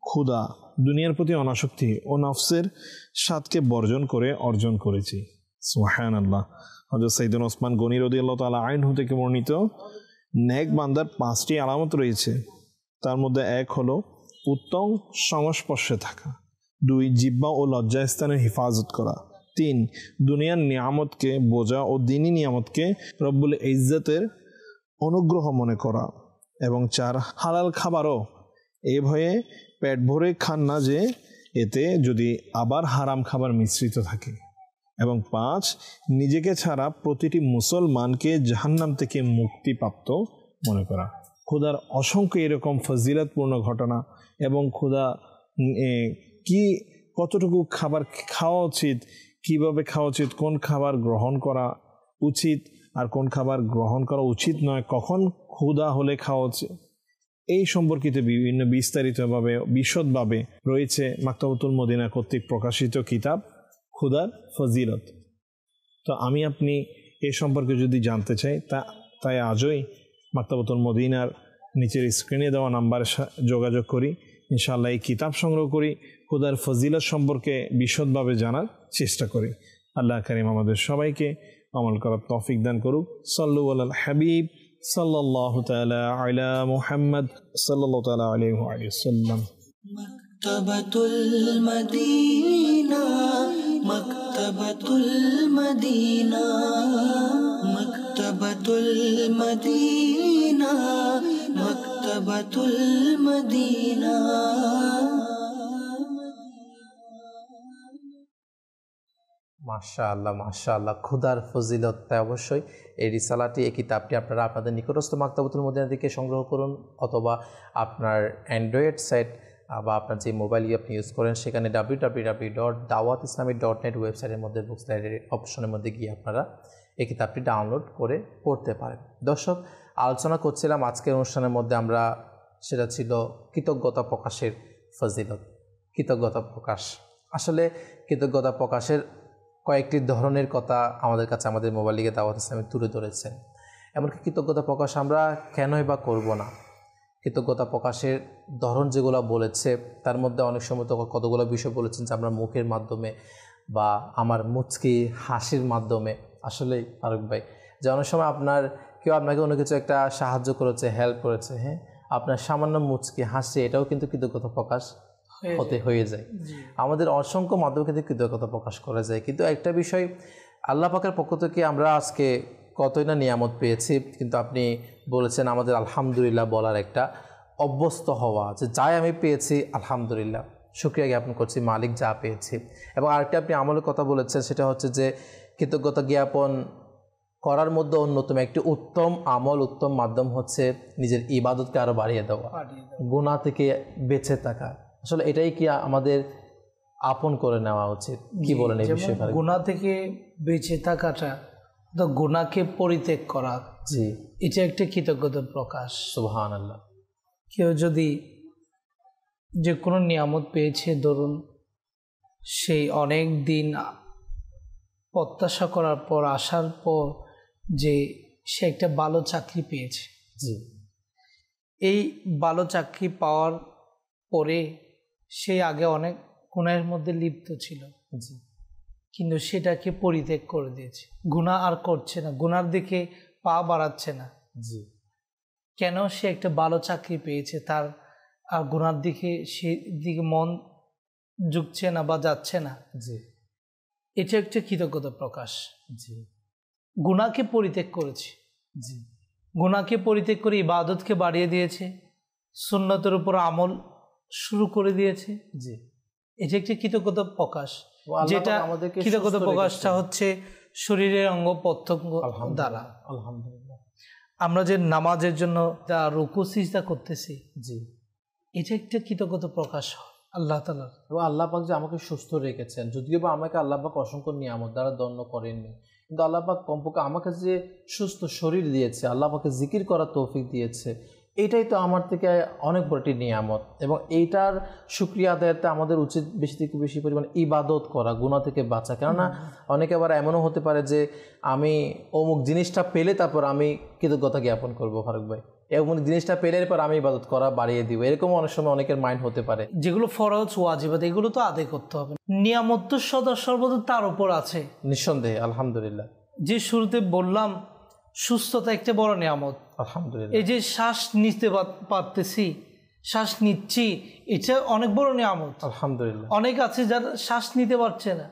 ক্ষুদা দুনিয়ার প্রতি অনাসক্তি ও নফসের স্বাদকে বর্জন করে অর্জন করেছি সোহান আল্লাহ হজর সাইদুন ওসমান গনির আল্লাহ তালা আইন হতে বর্ণিত ন্যাক বান্দার পাঁচটি আলামত রয়েছে তার মধ্যে এক হলো উত্তম সংস্পর্শে থাকা দুই জিব্বা ও স্থানের হেফাজত করা তিন দুনিয়ার নিয়ামতকে বোঝা ও দিনী নিয়ামতকে রব্বুল ইজ্জতের অনুগ্রহ মনে করা এবং চার হালাল খাবারও এ ভয়ে পেট ভরে খান না যে এতে যদি আবার হারাম খাবার মিশ্রিত থাকে এবং পাঁচ নিজেকে ছাড়া প্রতিটি মুসলমানকে জাহান্নাম থেকে মুক্তিপ্রাপ্ত মনে করা খুদার অসংখ্য এরকম ফজিলতপূর্ণ ঘটনা এবং ক্ষুদা কি কতটুকু খাবার খাওয়া উচিত কিভাবে খাওয়া উচিত কোন খাবার গ্রহণ করা উচিত আর কোন খাবার গ্রহণ করা উচিত নয় কখন ক্ষুধা হলে খাওয়া উচিত এই সম্পর্কিত বিভিন্ন বিস্তারিতভাবে বিশদভাবে রয়েছে মাক্তাবতুল মদিনা কর্তৃক প্রকাশিত কিতাব ক্ষুদার ফজিলত তো আমি আপনি এ সম্পর্কে যদি জানতে চাই তা তাই আজই মাক্তাবতুল মদিনার নিচের স্ক্রিনে দেওয়া নাম্বার যোগাযোগ করি ইনশাল্লাহ এই কিতাব সংগ্রহ করি ক্ষুদার ফজিলত সম্পর্কে বিশদভাবে জানার চেষ্টা করি আল্লাহ করিম আমাদের সবাইকে আমল করার দান করুক হাবিব সাল্লাহ মুহাম্মদ مكتبة مكتبة المدينة المدينة مكتبة المدينة مكتبة المدينة মাশা আল্লাহ মাশা আল্লাহ খুদার ফজিলত তাই অবশ্যই এই রিসালাটি এই কিতাবটি আপনারা আপনাদের নিকটস্থ মাক্তাবতুল মদিনা থেকে সংগ্রহ করুন অথবা আপনার অ্যান্ড্রয়েড সাইট বা আপনার যে মোবাইল আপনি ইউজ করেন সেখানে ডাব্লিউ ডাব্লিউ ডাব্লিউ ডট দাওয়াত ইসলামী ডট নেট ওয়েবসাইটের মধ্যে বুকস লাইব্রেরির অপশনের মধ্যে গিয়ে আপনারা এই কিতাবটি ডাউনলোড করে পড়তে পারেন দর্শক আলোচনা করছিলাম আজকের অনুষ্ঠানের মধ্যে আমরা সেটা ছিল কৃতজ্ঞতা প্রকাশের ফজিলত কৃতজ্ঞতা প্রকাশ আসলে কৃতজ্ঞতা প্রকাশের কয়েকটি ধরনের কথা আমাদের কাছে আমাদের মোবাইল লিগে দাওয়াত ইসলামে তুলে ধরেছেন এমনকি কৃতজ্ঞতা প্রকাশ আমরা কেনই বা করব না কৃতজ্ঞতা প্রকাশের ধরন যেগুলো বলেছে তার মধ্যে অনেক সময় তো কতগুলো বিষয় বলেছেন যে আমরা মুখের মাধ্যমে বা আমার মুচকি হাসির মাধ্যমে আসলে ফারুক ভাই যে অনেক সময় আপনার কেউ আপনাকে অন্য কিছু একটা সাহায্য করেছে হেল্প করেছে হ্যাঁ আপনার সামান্য মুচকি হাসি এটাও কিন্তু কৃতজ্ঞতা প্রকাশ হতে হয়ে যায় আমাদের অসংখ্য মাধ্যমকে কৃতজ্ঞতা প্রকাশ করা যায় কিন্তু একটা বিষয় আল্লাহ পাকের পক্ষ থেকে আমরা আজকে কতই না নিয়ামত পেয়েছি কিন্তু আপনি বলেছেন আমাদের আলহামদুলিল্লাহ বলার একটা অভ্যস্ত হওয়া যে যাই আমি পেয়েছি আলহামদুলিল্লাহ সুক্রিয়া জ্ঞাপন করছি মালিক যা পেয়েছি এবং আরেকটা আপনি আমলের কথা বলেছেন সেটা হচ্ছে যে কৃতজ্ঞতা জ্ঞাপন করার মধ্যে অন্যতম একটি উত্তম আমল উত্তম মাধ্যম হচ্ছে নিজের ইবাদতকে আরও বাড়িয়ে দেওয়া গুণা থেকে বেঁচে থাকা আসলে এটাই কি আমাদের আপন করে নেওয়া উচিত কি বলেন এই বিষয়ে গুণা থেকে বেঁচে থাকাটা তো গুণাকে পরিত্যাগ করা জি এটা একটা কৃতজ্ঞতা প্রকাশ সুহান আল্লাহ কেউ যদি যে কোনো নিয়ামত পেয়েছে ধরুন সেই অনেক দিন প্রত্যাশা করার পর আসার পর যে সে একটা ভালো চাকরি পেয়েছে জি এই ভালো চাকরি পাওয়ার পরে সে আগে অনেক গুণায়ের মধ্যে লিপ্ত ছিল আচ্ছা। কিন্তু সেটাকে পরিত্যাগ করে দিয়েছে গুণা আর করছে না গুনার দিকে পা বাড়াচ্ছে না জি কেন সে একটা ভালো চাকরি পেয়েছে তার আর গুণার দিকে সে দিকে মন ঝুঁকছে না বা যাচ্ছে না জি এটা একটা কৃতজ্ঞতা প্রকাশ জি গুণাকে পরিত্যাগ করেছে জি গুণাকে পরিত্যাগ করে ইবাদতকে বাড়িয়ে দিয়েছে সুন্নতের উপর আমল শুরু করে দিয়েছে জি এটা একটি কৃতজ্ঞতা প্রকাশ যেটা আমাদেরকে কৃতজ্ঞতা প্রকাশটা হচ্ছে শরীরের অঙ্গ প্রত্যঙ্গ দ্বারা আলহামদুলিল্লাহ আমরা যে নামাজের জন্য যা রুকু সিজদা করতেছি জি এটা একটা কৃতজ্ঞতা প্রকাশ আল্লাহ তালার এবং আল্লাহ পাক যে আমাকে সুস্থ রেখেছেন যদিও বা আমাকে আল্লাহ পাক অসংখ্য নিয়ামত দ্বারা দণ্ড করেননি কিন্তু আল্লাহ পাক কমপক্ষে আমাকে যে সুস্থ শরীর দিয়েছে আল্লাহ পাকে জিকির করার তৌফিক দিয়েছে এটাই তো আমার থেকে অনেক বড় একটি নিয়ামত এবং এইটার সুক্রিয়া আদায়তে আমাদের উচিত বেশি থেকে বেশি পরিমাণ ইবাদত করা গুণা থেকে বাঁচা কেননা অনেকে আবার এমনও হতে পারে যে আমি অমুক জিনিসটা পেলে তারপর আমি কৃতজ্ঞতা জ্ঞাপন করবো ফারুক ভাই এমন জিনিসটা পেলে এরপর আমি ইবাদত করা বাড়িয়ে দিব এরকম অনেক সময় অনেকের মাইন্ড হতে পারে যেগুলো ফরজ ওয়াজিবাদ এগুলো তো আদায় করতে হবে নিয়ামত সদা সর্বদা তার উপর আছে নিঃসন্দেহে আলহামদুলিল্লাহ যে শুরুতে বললাম সুস্থতা একটা বড় নিয়ামত আলহামদুলিল্লাহ এই যে শ্বাস নিতে পারতেছি শ্বাস নিচ্ছি এটা অনেক বড় নিয়ামত আলহামদুলিল্লাহ অনেক আছে যারা শ্বাস নিতে পারছে না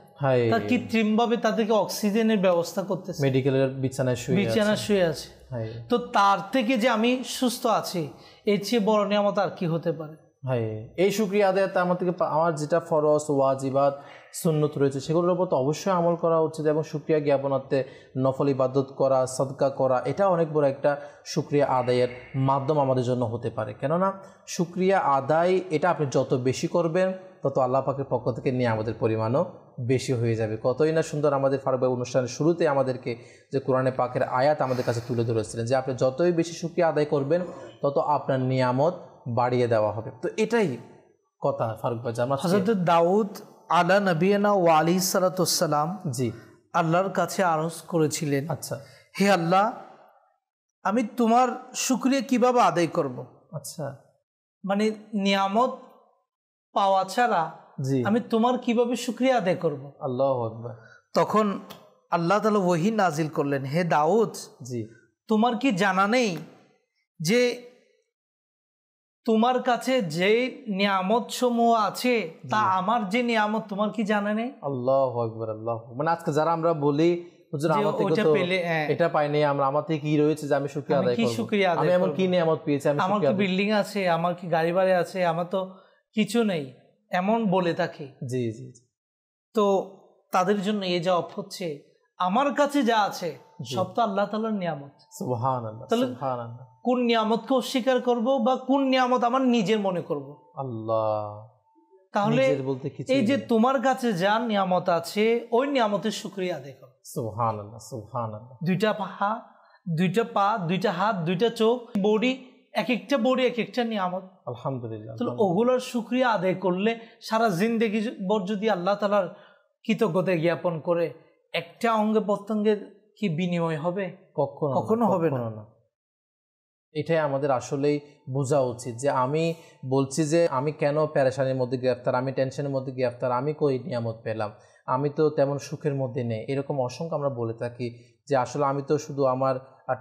তার কৃত্রিম ভাবে তাদেরকে অক্সিজেনের ব্যবস্থা করতেছে মেডিকেলের বিছানায় শুয়ে বিছানায় শুয়ে আছে তো তার থেকে যে আমি সুস্থ আছি এর চেয়ে বড় নিয়ামত আর কি হতে পারে এই শুক্রিয়া আদায় আমার থেকে আমার যেটা ফরজ ওয়াজিবাদ সুন্নত রয়েছে সেগুলোর উপর তো অবশ্যই আমল করা উচিত এবং সুক্রিয়া জ্ঞাপনার্থে নফল ইবাদত করা সদকা করা এটা অনেক বড় একটা সুক্রিয়া আদায়ের মাধ্যম আমাদের জন্য হতে পারে কেননা সুক্রিয়া আদায় এটা আপনি যত বেশি করবেন তত আল্লাহ পাকের পক্ষ থেকে নিয়ে আমাদের পরিমাণও বেশি হয়ে যাবে কতই না সুন্দর আমাদের ফারুকবাই অনুষ্ঠানের শুরুতে আমাদেরকে যে কোরআনে পাকের আয়াত আমাদের কাছে তুলে ধরেছিলেন যে আপনি যতই বেশি সুক্রিয়া আদায় করবেন তত আপনার নিয়ামত বাড়িয়ে দেওয়া হবে তো এটাই কথা ফারুক ভাই আমরা দাউদ আলা নবীনা ও আলী সালাতাম জি আল্লাহর কাছে আরজ করেছিলেন আচ্ছা হে আল্লাহ আমি তোমার সুক্রিয়া কিভাবে আদায় করব আচ্ছা মানে নিয়ামত পাওয়া ছাড়া জি আমি তোমার কিভাবে সুক্রিয়া আদায় করব আল্লাহ তখন আল্লাহ তালা ওহি নাজিল করলেন হে দাউদ জি তোমার কি জানা নেই যে তোমার কাছে যে নিয়ামত সমূহ আছে তা আমার যে নিয়ামত তোমার কি জানা নেই আল্লাহ আকবর আল্লাহ মানে আজকে যারা আমরা বলি হ্যাঁ। এটা পাইনি আমরা আমার থেকে কি রয়েছে যে আমি শুক্রিয়া আদায় করব শুক্রিয়া আমি এমন কি নিয়ামত পেয়েছি আমি আমার কি বিল্ডিং আছে আমার কি গাড়ি বাড়ি আছে আমার তো কিছু নেই এমন বলে থাকে জি জি তো তাদের জন্য এ অফ হচ্ছে আমার কাছে যা আছে সব তো আল্লাহ তালার নিয়ামত কোন নিয়ামতকে অস্বীকার করব বা কোন নিয়ামত আমার নিজের মনে করব আল্লাহ তাহলে এই যে তোমার কাছে যা নিয়ামত আছে ওই নিয়ামতের সুক্রিয়া আদায় করো আল্লাহ দুইটা পাহা দুইটা পা দুইটা হাত দুইটা চোখ বডি এক একটা বডি এক একটা নিয়ামত আলহামদুলিল্লাহ তাহলে ওগুলোর সুক্রিয়া আদায় করলে সারা জিন্দেগি বর যদি আল্লাহ তালার কৃতজ্ঞতা জ্ঞাপন করে একটা অঙ্গে প্রত্যঙ্গের কি বিনিময় হবে কখনো কখনো হবে না এটাই আমাদের আসলেই বোঝা উচিত যে আমি বলছি যে আমি কেন প্যারেশানির মধ্যে গ্রেফতার আমি টেনশনের মধ্যে গ্রেফতার আমি কই নিয়ামত পেলাম আমি তো তেমন সুখের মধ্যে নেই এরকম অসংখ্য আমরা বলে থাকি যে আসলে আমি তো শুধু আমার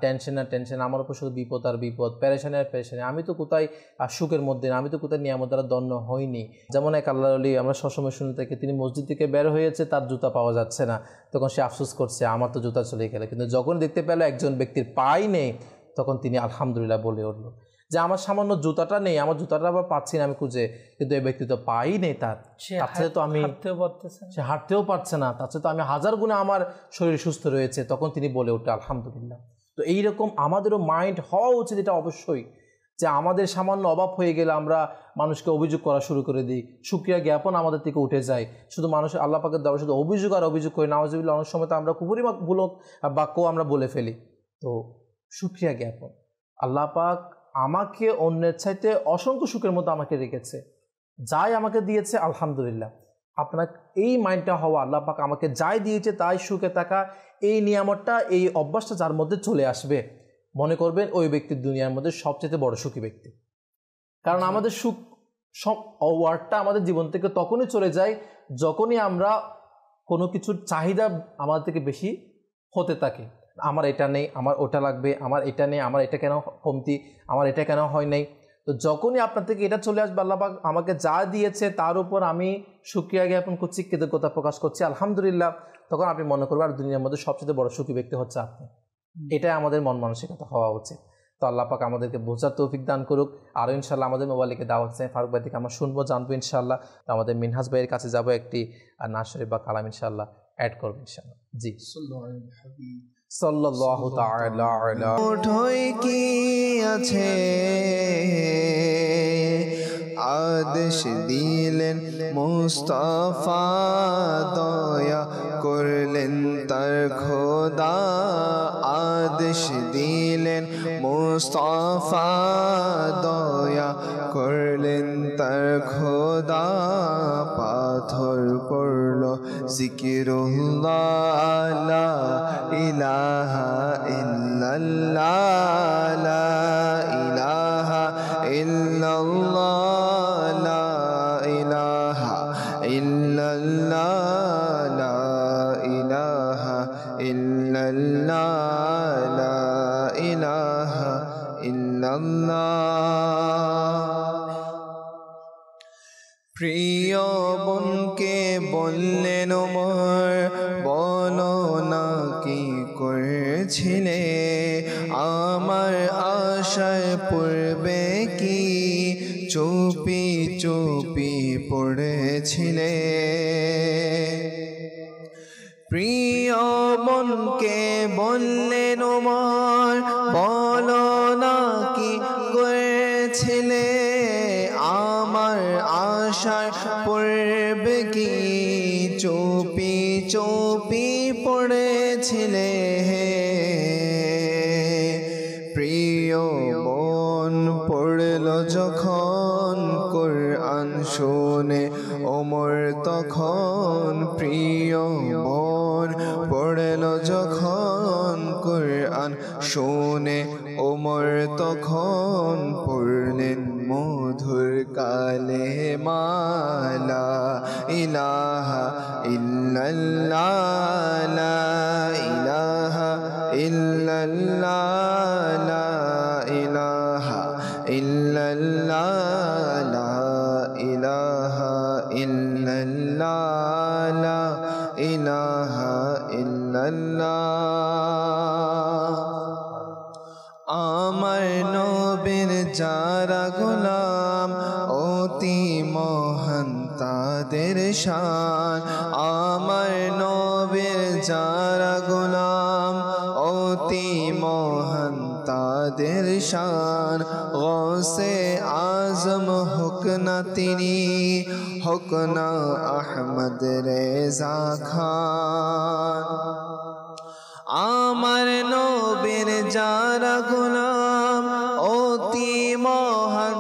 টেনশন আর টেনশন আমার উপর শুধু বিপদ আর বিপদ প্যারেশানি আর প্যারেশানি আমি তো কোথায় সুখের মধ্যে আমি তো কোথায় নিয়ামত দ্বারা দণ্ড হইনি যেমন এক আল্লাহ আলী আমরা সবসময় শুনে থাকি তিনি মসজিদ থেকে বের হয়েছে তার জুতা পাওয়া যাচ্ছে না তখন সে আফসোস করছে আমার তো জুতা চলে গেলে কিন্তু যখন দেখতে পেলো একজন ব্যক্তির পাই নেই তখন তিনি আলহামদুলিল্লাহ বলে উঠলো যে আমার সামান্য জুতাটা নেই আমার জুতাটা আবার পাচ্ছি না আমি খুঁজে কিন্তু এই ব্যক্তি তো পাই নেই তার সাথে তো আমি সে হাঁটতেও পারছে না তার তো আমি হাজার গুণে আমার শরীর সুস্থ রয়েছে তখন তিনি বলে ওঠে আলহামদুলিল্লাহ তো এইরকম আমাদেরও মাইন্ড হওয়া উচিত এটা অবশ্যই যে আমাদের সামান্য অভাব হয়ে গেলে আমরা মানুষকে অভিযোগ করা শুরু করে দিই সুক্রিয়া জ্ঞাপন আমাদের থেকে উঠে যায় শুধু মানুষ আল্লাহ পাকের দ্বারা শুধু অভিযোগ আর অভিযোগ করি নাওয়াজিবুল্লাহ অনেক সময় তো আমরা কুপুরি বাক্য আমরা বলে ফেলি তো সুক্রিয়া জ্ঞাপন আল্লাহ পাক আমাকে অন্যের চাইতে অসংখ্য সুখের মতো আমাকে রেখেছে যাই আমাকে দিয়েছে আলহামদুলিল্লাহ আপনার এই মাইন্ডটা হওয়া আল্লাহ পাক আমাকে যাই দিয়েছে তাই সুখে থাকা এই নিয়ামতটা এই অভ্যাসটা যার মধ্যে চলে আসবে মনে করবেন ওই ব্যক্তির দুনিয়ার মধ্যে সবচেয়ে বড় সুখী ব্যক্তি কারণ আমাদের সুখ সব ওয়ার্ডটা আমাদের জীবন থেকে তখনই চলে যায় যখনই আমরা কোনো কিছুর চাহিদা আমাদের থেকে বেশি হতে থাকে আমার এটা নেই আমার ওটা লাগবে আমার এটা নেই আমার এটা কেন কমতি আমার এটা কেন হয় নাই তো যখনই আপনার থেকে এটা চলে আসবে আল্লাহবাক আমাকে যা দিয়েছে তার উপর আমি সুক্রিয়া জ্ঞাপন করছি কৃতজ্ঞতা প্রকাশ করছি আলহামদুলিল্লাহ তখন আপনি মনে করবেন আর দুনিয়ার মধ্যে সবচেয়ে বড় সুখী ব্যক্তি হচ্ছে আপনি এটাই আমাদের মন মানসিকতা হওয়া উচিত তো আল্লাপাক আমাদেরকে বোঝার তৌফিক দান করুক আরও ইনশাল্লাহ আমাদের মোবাইলকে দাওয়া হচ্ছে ফারুক ভাই থেকে আমরা শুনবো জানবো ইনশাল্লাহ আমাদের মিনহাজ ভাইয়ের কাছে যাবো একটি নার্সারি বা কালাম ইনশাল্লাহ অ্যাড করবো ইনশাল্লাহ জি কি আছে আদেশ দিলেন মুস্তফা দয়া করলেন তার খোদা আদেশ দিলেন মুস্তফা দয়া করলেন তার খোদা পাথর ذكر الله لا إله إلا الله لا পড়বে কি চুপি চুপি পড়েছিলে প্রিয় মনকে বললে নোমার বল না কি করেছিলে আমার আশার পড়বে কি চুপি চুপি পড়েছিলে হে তখন প্রিয় মন পড়ল যখন কুরআন শুনে ওমর তখন পড়লেন মধুর কালে মালা ইলাহা ইল্লাল্লাহ سے آزم حکنا تینی حکنا احمد ریزا خان آمر نو بر جارا او تی موہن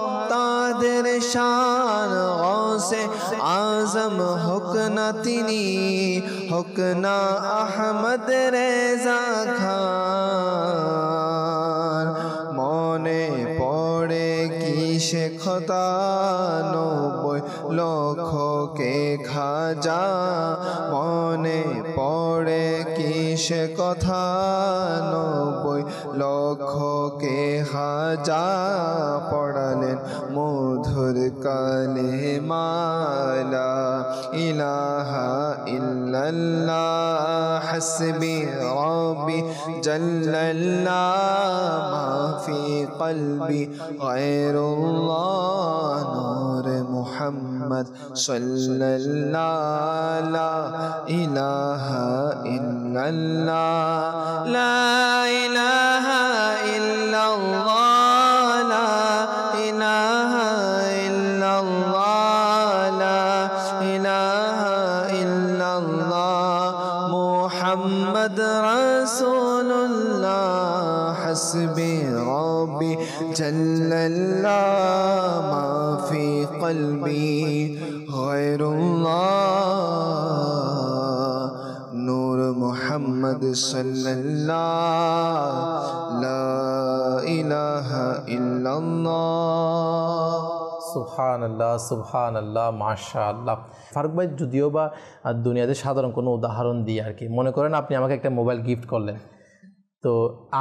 در شان غوث سے آزم حکنا تینی حکنا احمد ریزا خان লক্ষ লক্ষকে খাজা মনে পড়ে কিসে কথা নব্বই লক্ষকে হাজা পড়ালেন মধুর কালে মালা ইলাহা ইল্লাল্লাহ হাসবি جل ما في قلبي غير الله نور محمد صلى الله لا إله إلا الله لا إله صلى الله لا إله إلا الله আল্লাহ সুহান আল্লাহ মাশা আল্লাহ ফারুক ভাই যদিও বা দুনিয়াতে সাধারণ কোনো উদাহরণ দিই আর কি মনে করেন আপনি আমাকে একটা মোবাইল গিফট করলেন তো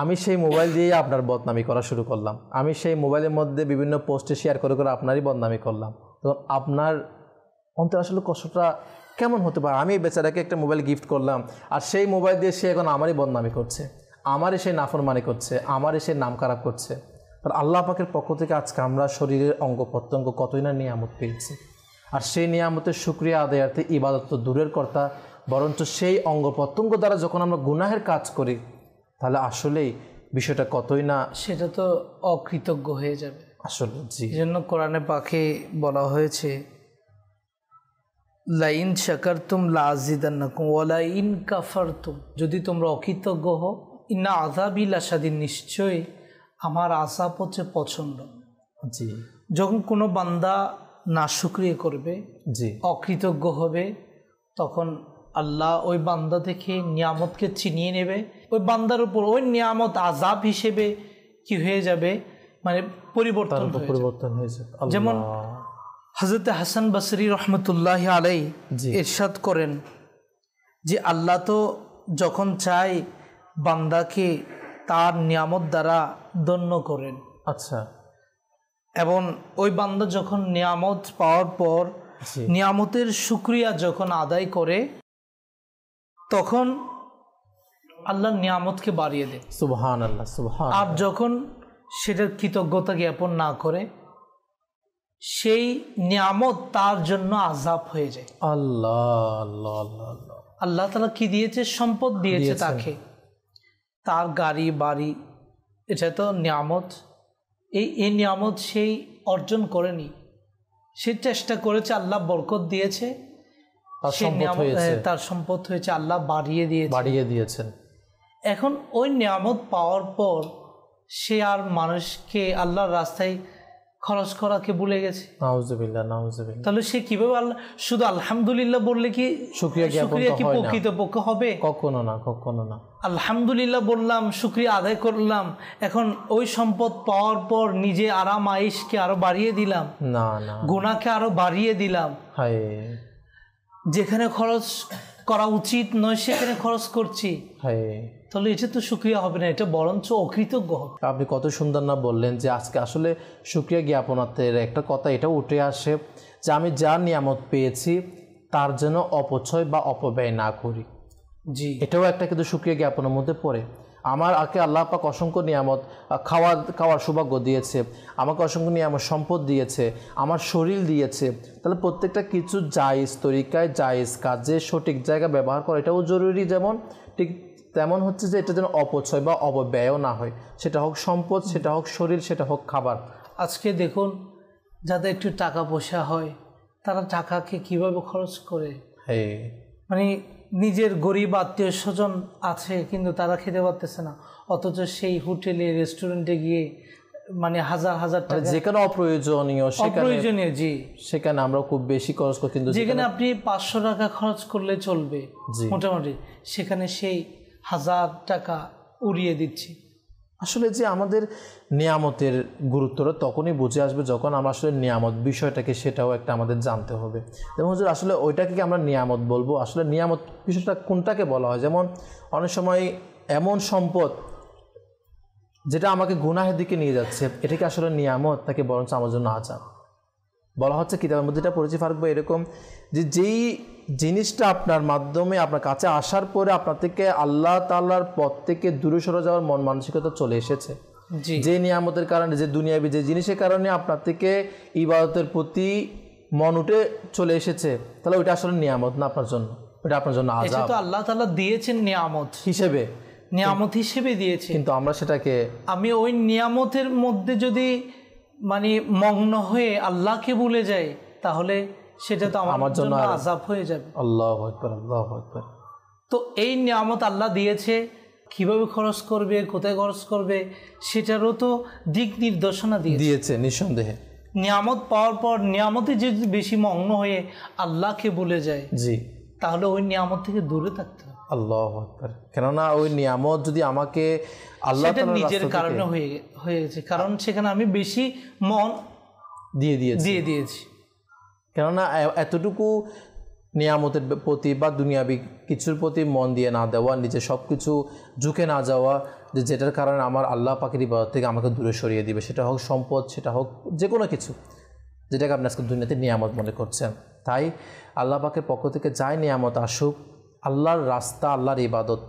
আমি সেই মোবাইল দিয়ে আপনার বদনামি করা শুরু করলাম আমি সেই মোবাইলের মধ্যে বিভিন্ন পোস্টে শেয়ার করে করে আপনারই বদনামি করলাম তখন আপনার অন্তর আসলে কষ্টটা কেমন হতে পারে আমি বেচারাকে একটা মোবাইল গিফট করলাম আর সেই মোবাইল দিয়ে সে এখন আমারই বদনামি করছে আমারই সে নাফরমানি করছে আমারই সে নাম খারাপ করছে আর আল্লাহ পাকের পক্ষ থেকে আজকে আমরা শরীরের অঙ্গ প্রত্যঙ্গ কতই না নিয়ামত পেয়েছি আর সেই নিয়ামতের সুক্রিয়া আদায়ার্থে ইবাদত তো দূরের কর্তা বরঞ্চ সেই অঙ্গ প্রত্যঙ্গ দ্বারা যখন আমরা গুনাহের কাজ করি তাহলে আসলেই বিষয়টা কতই না সেটা তো অকৃতজ্ঞ হয়ে যাবে আসলে জি জন্য কোরআনে পাখি বলা হয়েছে লাইন শাকারতুম লাজিদান্নাকুম ওয়ালা ইন কাফারতুম যদি তোমরা অকৃতজ্ঞ হো ইন্না আজাবি লাসাদিন নিশ্চয়ই আমার আসাপ হচ্ছে পছন্দ জি যখন কোনো বান্দা না সুক্রিয় করবে জি অকৃতজ্ঞ হবে তখন আল্লাহ ওই বান্দা থেকে নিয়ামতকে চিনিয়ে নেবে ওই বান্দার উপর ওই নিয়ামত আজাব হিসেবে কি হয়ে যাবে মানে পরিবর্তন পরিবর্তন হয়েছে যেমন হজরত হাসান বসরি রহমতুল্লাহ আলাই ইরশাদ করেন যে আল্লাহ তো যখন চায় বান্দাকে তার নিয়ামত দ্বারা ধন্য করেন আচ্ছা এবং ওই বান্দা যখন নিয়ামত পাওয়ার পর নিয়ামতের সুক্রিয়া যখন আদায় করে তখন আল্লাহ নিয়ামতকে বাড়িয়ে দেয় সুবহান আল্লাহ সুবহান আর যখন সেটার কৃতজ্ঞতা জ্ঞাপন না করে সেই নিয়ামত তার জন্য আজাব হয়ে যায় আল্লাহ আল্লাহ তালা কি দিয়েছে সম্পদ দিয়েছে তাকে তার গাড়ি বাড়ি এটা তো নিয়ামত এই এই নিয়ামত সেই অর্জন করেনি সে চেষ্টা করেছে আল্লাহ বরকত দিয়েছে তার সম্পদ হয়েছে আল্লাহ বাড়িয়ে দিয়ে বাড়িয়ে দিয়েছেন এখন ওই নিয়ামত পাওয়ার পর সে আর মানুষকে আল্লাহর রাস্তায় খরচ করাকে ভুলে গেছে তাহলে সে কিভাবে শুধু আলহামদুলিল্লাহ বললে কি শুক্রিয়া শুক্রিয়া প্রকৃতপক্ষ হবে কখনো না কখনো না আলহামদুলিল্লাহ বললাম শুক্রিয়া আদায় করলাম এখন ওই সম্পদ পাওয়ার পর নিজে আরাম আয়েশকে আরো বাড়িয়ে দিলাম না না গুণাকে আরো বাড়িয়ে দিলাম যেখানে খরচ করা উচিত নয় সেখানে খরচ করছি হ্যাঁ। তাহলে এটা তো সুক্রিয়া হবে না এটা বরঞ্চ অকৃতজ্ঞ হবে আপনি কত সুন্দর না বললেন যে আজকে আসলে সুক্রিয়া জ্ঞাপনার্থের একটা কথা এটা উঠে আসে যে আমি যা নিয়ামত পেয়েছি তার যেন অপচয় বা অপব্যয় না করি জি এটাও একটা কিন্তু সুক্রিয়া জ্ঞাপনের মধ্যে পড়ে আমার আকে আল্লাহ পাক অসংখ্য নিয়ামত খাওয়া খাওয়ার সৌভাগ্য দিয়েছে আমাকে অসংখ্য নিয়ামত সম্পদ দিয়েছে আমার শরীর দিয়েছে তাহলে প্রত্যেকটা কিছু জায়জ তরিকায় জায়জ কাজে সঠিক জায়গা ব্যবহার করা এটাও জরুরি যেমন ঠিক তেমন হচ্ছে যে এটা যেন অপচয় বা অপব্যয়ও না হয় সেটা হোক সম্পদ সেটা হোক শরীর সেটা হোক খাবার আজকে দেখুন যাদের একটু টাকা পয়সা হয় তারা টাকাকে কিভাবে খরচ করে হ্যাঁ। মানে নিজের গরিব আত্মীয় স্বজন আছে কিন্তু তারা খেতে পারতেছে না অথচ সেই হোটেলে রেস্টুরেন্টে গিয়ে মানে হাজার হাজার মানে টাকা যেখানে অপ্রয়োজনীয় সেখানে জি সেখানে আমরা খুব বেশি খরচ করি কিন্তু যেখানে আপনি পাঁচশো টাকা খরচ করলে চলবে মোটামুটি সেখানে সেই হাজার টাকা উড়িয়ে দিচ্ছি আসলে যে আমাদের নিয়ামতের গুরুত্বটা তখনই বুঝে আসবে যখন আমরা আসলে নিয়ামত বিষয়টাকে সেটাও একটা আমাদের জানতে হবে যেমন হচ্ছে আসলে ওইটাকে আমরা নিয়ামত বলবো আসলে নিয়ামত বিষয়টা কোনটাকে বলা হয় যেমন অনেক সময় এমন সম্পদ যেটা আমাকে গুনাহের দিকে নিয়ে যাচ্ছে এটাকে আসলে নিয়ামত তাকে বরঞ্চ আমার জন্য আচার বলা হচ্ছে কিতাবের মধ্যে এটা পরিচয় ফারুক এরকম যে যেই জিনিসটা আপনার মাধ্যমে আপনার কাছে আসার পরে আপনার থেকে আল্লাহ তাল্লার পথ থেকে দূরে সরে যাওয়ার মন মানসিকতা চলে এসেছে যে নিয়ামতের কারণে যে দুনিয়াবি যে জিনিসের কারণে আপনার থেকে ইবাদতের প্রতি মন উঠে চলে এসেছে তাহলে ওইটা আসলে নিয়ামত না আপনার জন্য ওইটা আপনার জন্য আজাব তো আল্লাহ তাল্লাহ দিয়েছেন নিয়ামত হিসেবে নিয়ামত হিসেবে দিয়েছে কিন্তু আমরা সেটাকে আমি ওই নিয়ামতের মধ্যে যদি মানে মগ্ন হয়ে আল্লাহকে ভুলে যাই তাহলে সেটা তো আমার জন্য আজাব হয়ে যাবে আল্লাহ আল্লাহ তো এই নিয়ামত আল্লাহ দিয়েছে কিভাবে খরচ করবে কোথায় খরচ করবে সেটারও তো দিক নির্দেশনা দিয়ে দিয়েছে নিঃসন্দেহে নিয়ামত পাওয়ার পর নিয়ামতে যে বেশি মগ্ন হয়ে আল্লাহকে বলে যায় জি তাহলে ওই নিয়ামত থেকে দূরে থাকতে হবে আল্লাহ কেননা ওই নিয়ামত যদি আমাকে আল্লাহ নিজের কারণে হয়ে হয়েছে কারণ সেখানে আমি বেশি মন দিয়ে দিয়ে দিয়ে দিয়েছি কেননা এতটুকু নিয়ামতের প্রতি বা দুনিয়াবি কিছুর প্রতি মন দিয়ে না দেওয়া নিজে সব কিছু ঝুঁকে না যাওয়া যে যেটার কারণে আমার আল্লাহ পাখির ইবাদত থেকে আমাকে দূরে সরিয়ে দিবে সেটা হোক সম্পদ সেটা হোক যে কোনো কিছু যেটাকে আপনি আজকে দুনিয়াতে নিয়ামত মনে করছেন তাই আল্লাহ পাকের পক্ষ থেকে যাই নিয়ামত আসুক আল্লাহর রাস্তা আল্লাহর ইবাদত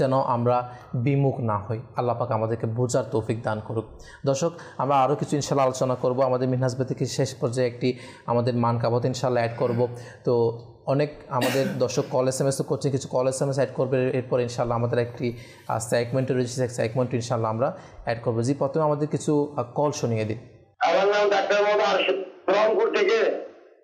যেন আমরা বিমুখ না হই আল্লাহ পাক আমাদেরকে বোঝার তৌফিক দান করুক দর্শক আমরা আরও কিছু ইনশাল্লাহ আলোচনা করব আমাদের মিনহাজবে থেকে শেষ পর্যায়ে একটি আমাদের মান কাবত ইনশাল্লাহ অ্যাড করব তো অনেক আমাদের দর্শক কল এস এম এস তো করছে কিছু call S M S add করবে এরপর ইনশাল্লাহ আমাদের একটি সাইকমেন্ট রয়েছে সাইকমেন্ট ইনশাল্লাহ আমরা অ্যাড করবো জি প্রথমে আমাদের কিছু কল শুনিয়ে দিন আমার নাম ডাক্তার থেকে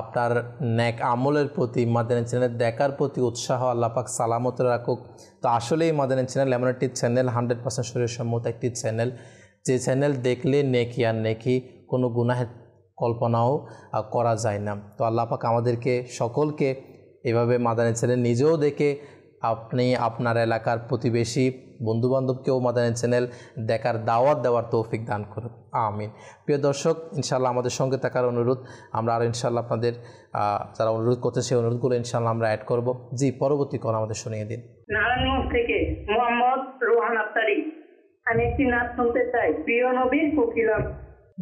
আপনার ন্যাক আমলের প্রতি মাদানী চ্যানেল দেখার প্রতি উৎসাহ আল্লাপাক সালামত রাখুক তো আসলেই মাদানী চ্যানেল এমন একটি চ্যানেল হান্ড্রেড পার্সেন্ট শরীর সম্মত একটি চ্যানেল যে চ্যানেল দেখলে নেকি আর নেকি কোনো গুনাহের কল্পনাও করা যায় না তো আল্লাপাক আমাদেরকে সকলকে এভাবে মাদানী চ্যানেল নিজেও দেখে আপনি আপনার এলাকার প্রতিবেশী বন্ধুবান্ধবকেও মাদানী চ্যানেল দেখার দাওয়াত দেওয়ার তৌফিক দান করুন আমিন প্রিয় দর্শক ইনশাল্লাহ আমাদের সঙ্গে থাকার অনুরোধ আমরা আর ইনশাল্লাহ আপনাদের যারা অনুরোধ করছে সেই অনুরোধগুলো ইনশাল্লাহ আমরা অ্যাড করব জি পরবর্তী কল আমাদের শুনিয়ে দিন নারায়ণগঞ্জ থেকে মোহাম্মদ রোহান আফতারি আমি একটি নাচ শুনতে চাই প্রিয় নবীর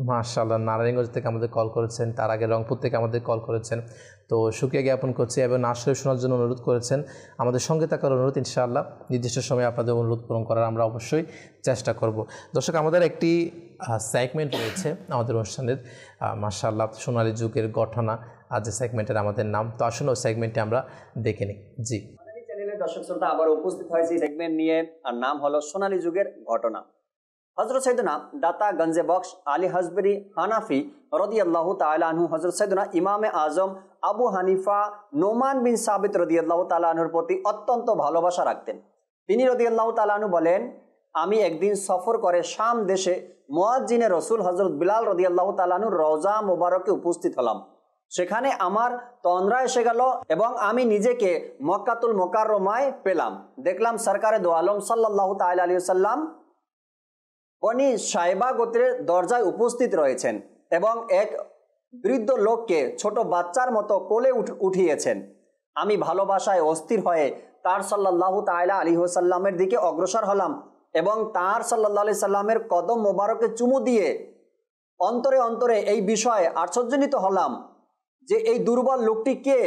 মার্শাল্লাহ নারায়ণগঞ্জ থেকে আমাদের কল করেছেন তার আগে রংপুর থেকে আমাদের কল করেছেন তো সুক্রিয়া জ্ঞাপন করছি এবং আশ্রয় শোনার জন্য অনুরোধ করেছেন আমাদের সঙ্গে থাকার অনুরোধ ইনশাআল্লাহ নির্দিষ্ট সময়ে আপনাদের অনুরোধ পূরণ করার আমরা অবশ্যই চেষ্টা করব দর্শক আমাদের একটি সেগমেন্ট রয়েছে আমাদের অনুষ্ঠানের মার্শাল্লাহ সোনালী যুগের ঘটনা আর যে সেগমেন্টের আমাদের নাম তো আসলে ওই সেগমেন্টটি আমরা দেখে নিই জি দর্শক শ্রোতা আবার উপস্থিত হয়েছে সেগমেন্ট নিয়ে আর নাম হলো সোনালী যুগের ঘটনা হজরত সৈদনা দাতা গঞ্জে বক্স আলী হজবরি হানাফি রদি আল্লাহ তালু হজরত সৈদনা ইমামে আজম আবু হানিফা নোমান বিন সাবিত রদি আল্লাহ তালাহুর প্রতি অত্যন্ত ভালোবাসা রাখতেন তিনি রদি আল্লাহ তালাহু বলেন আমি একদিন সফর করে শাম দেশে মোয়াজ্জিনে রসুল হজরত বিলাল রদি আল্লাহ তালাহুর রওজা মোবারকে উপস্থিত হলাম সেখানে আমার তন্দ্রা এসে গেল এবং আমি নিজেকে মক্কাতুল মোকার পেলাম দেখলাম সরকারে দোয়ালম আলম সাল্লাহ তাল আলী সাল্লাম উনি সাইবা গোত্রের দরজায় উপস্থিত রয়েছেন এবং এক বৃদ্ধ লোককে ছোট বাচ্চার মতো কোলে উঠিয়েছেন আমি ভালোবাসায় অস্থির হয়ে তার সাল্লাহ তাইলা আলী হোসাল্লামের দিকে অগ্রসর হলাম এবং তার সাল্লাহ আলি সাল্লামের কদম মোবারকে চুমু দিয়ে অন্তরে অন্তরে এই বিষয়ে আশ্চর্যজনিত হলাম যে এই দুর্বল লোকটি কে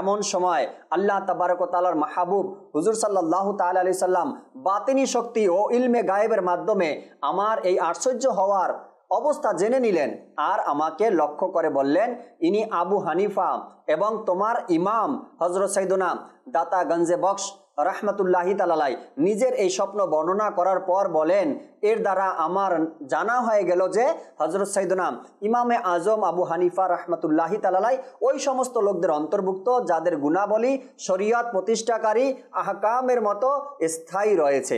এমন সময় আল্লাহ তাবারকতালার মাহাবুব হুজুর সাল্লাহ তাল আলি সাল্লাম বাতিনি শক্তি ও ইলমে গায়েবের মাধ্যমে আমার এই আশ্চর্য হওয়ার অবস্থা জেনে নিলেন আর আমাকে লক্ষ্য করে বললেন ইনি আবু হানিফা এবং তোমার ইমাম হজরত সৈদুনা দাতা গঞ্জে বক্স রাহমাতুল্লাহি তালালাই নিজের এই স্বপ্ন বর্ণনা করার পর বলেন এর দ্বারা আমার জানা হয়ে গেল যে হজরত সাইদুনাম ইমামে আজম আবু হানিফা রাহমাতুল্লাহি তালালাই ওই সমস্ত লোকদের অন্তর্ভুক্ত যাদের গুণাবলী শরীয়ত প্রতিষ্ঠাকারী আহকামের মতো স্থায়ী রয়েছে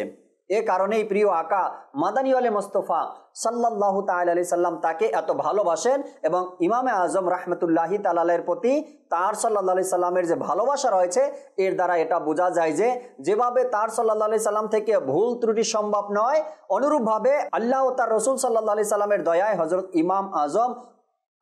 এ কারণেই প্রিয় আকা মাদানী আলী মোস্তফা সাল্লাহ তালি সাল্লাম তাকে এত ভালোবাসেন এবং ইমামে আজম রাহমতুল্লাহি তালালের প্রতি তার সাল্লাহ সাল্লামের যে ভালোবাসা রয়েছে এর দ্বারা এটা বোঝা যায় যে যেভাবে তার সাল্লাহ সাল্লাম থেকে ভুল ত্রুটি সম্ভব নয় অনুরূপভাবে আল্লাহ ও তার রসুল সাল্লাহ সাল্লামের দয়ায় হজরত ইমাম আজম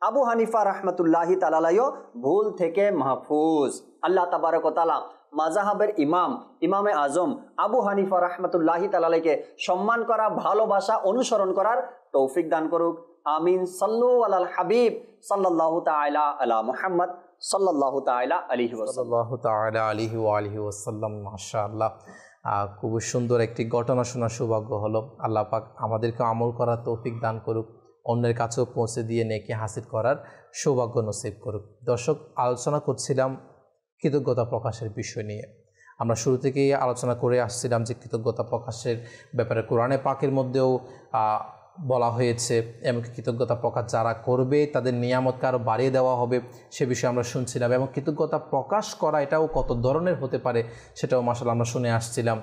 আবু হানিফা রাহমতুল্লাহি তালালাইও ভুল থেকে মাহফুজ আল্লাহ তাবারকতালা মাজাহাবের ইমাম ইমামে আজম আবু হানিফা রাহমতুল্লাহি তালালাইকে সম্মান করা ভালোবাসা অনুসরণ করার তৌফিক দান করুক আমিন সাল্লু আল হাবিব সাল্লাহ তাইলা আলা মোহাম্মদ সাল্লাহ তালা আলহি সাল্লাহ আলহি ওসাল্লাম মাশা আল্লাহ খুব সুন্দর একটি ঘটনা শোনার সৌভাগ্য হলো আল্লাহ পাক আমাদেরকে আমল করার তৌফিক দান করুক অন্যের কাছেও পৌঁছে দিয়ে নেকি হাসিল করার সৌভাগ্য নসিব করুক দর্শক আলোচনা করছিলাম কৃতজ্ঞতা প্রকাশের বিষয় নিয়ে আমরা শুরু থেকেই আলোচনা করে আসছিলাম যে কৃতজ্ঞতা প্রকাশের ব্যাপারে কোরআনে পাকের মধ্যেও বলা হয়েছে এমনকি কৃতজ্ঞতা প্রকাশ যারা করবে তাদের নিয়ামতকে আরও বাড়িয়ে দেওয়া হবে সে বিষয়ে আমরা শুনছিলাম এবং কৃতজ্ঞতা প্রকাশ করা এটাও কত ধরনের হতে পারে সেটাও মাসাল আমরা শুনে আসছিলাম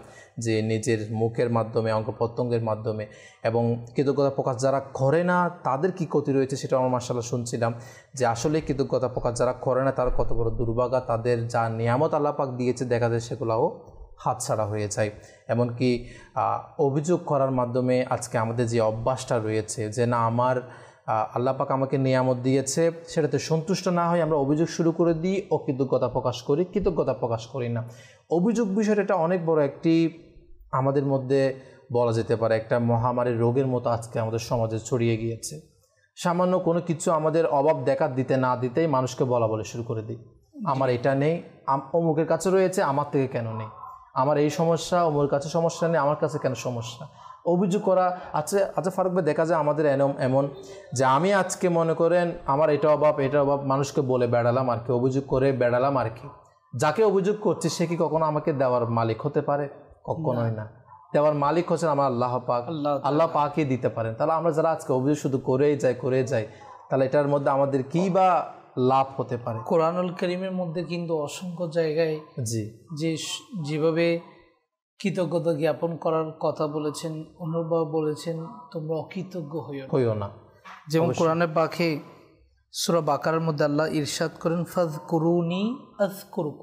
যে নিজের মুখের মাধ্যমে অঙ্গ প্রত্যঙ্গের মাধ্যমে এবং কৃতজ্ঞতা প্রকাশ যারা করে না তাদের কি ক্ষতি রয়েছে সেটাও আমরা মাসাল্লাহ শুনছিলাম যে আসলে কৃতজ্ঞতা প্রকাশ যারা করে না তারা কত বড় দুর্ভাগা তাদের যা নিয়ামত আল্লাপাক দিয়েছে দেখা যায় সেগুলাও হাতছাড়া হয়ে যায় এমনকি অভিযোগ করার মাধ্যমে আজকে আমাদের যে অভ্যাসটা রয়েছে যে না আমার আল্লাপাক আমাকে নিয়ামত দিয়েছে সেটাতে সন্তুষ্ট না হয় আমরা অভিযোগ শুরু করে দিই অকৃতজ্ঞতা প্রকাশ করি কৃতজ্ঞতা প্রকাশ করি না অভিযোগ বিষয়টা অনেক বড় একটি আমাদের মধ্যে বলা যেতে পারে একটা মহামারী রোগের মতো আজকে আমাদের সমাজে ছড়িয়ে গিয়েছে সামান্য কোনো কিছু আমাদের অভাব দেখা দিতে না দিতেই মানুষকে বলা বলে শুরু করে দিই আমার এটা নেই অমুকের কাছে রয়েছে আমার থেকে কেন নেই আমার এই সমস্যা ওমর কাছে সমস্যা নেই আমার কাছে কেন সমস্যা অভিযোগ করা আছে আচ্ছা, আচ্ছা ফারুক ভাই দেখা যায় আমাদের এনম এমন যে আমি আজকে মনে করেন আমার এটা অভাব এটা অভাব মানুষকে বলে বেড়ালাম আর কি অভিযোগ করে বেড়ালাম আর কি যাকে অভিযোগ করছে সে কি কখনো আমাকে দেওয়ার মালিক হতে পারে কখনোই না দেওয়ার মালিক হচ্ছেন আমার আল্লাহ পাক আল্লাহ পাকই দিতে পারেন তাহলে আমরা যারা আজকে অভিযোগ শুধু করেই যাই করে যাই তাহলে এটার মধ্যে আমাদের কী বা লাভ হতে পারে কোরআনুল করিমের মধ্যে কিন্তু অসংখ্য জায়গায় জি যে যেভাবে কৃতজ্ঞতা জ্ঞাপন করার কথা বলেছেন অনুভব বলেছেন তোমরা অকৃতজ্ঞ হইও হইও না যেমন কোরআনের পাখে সুরা বাকার মধ্যে আল্লাহ ইরশাদ করেন ফাজ করুনি আজ করুক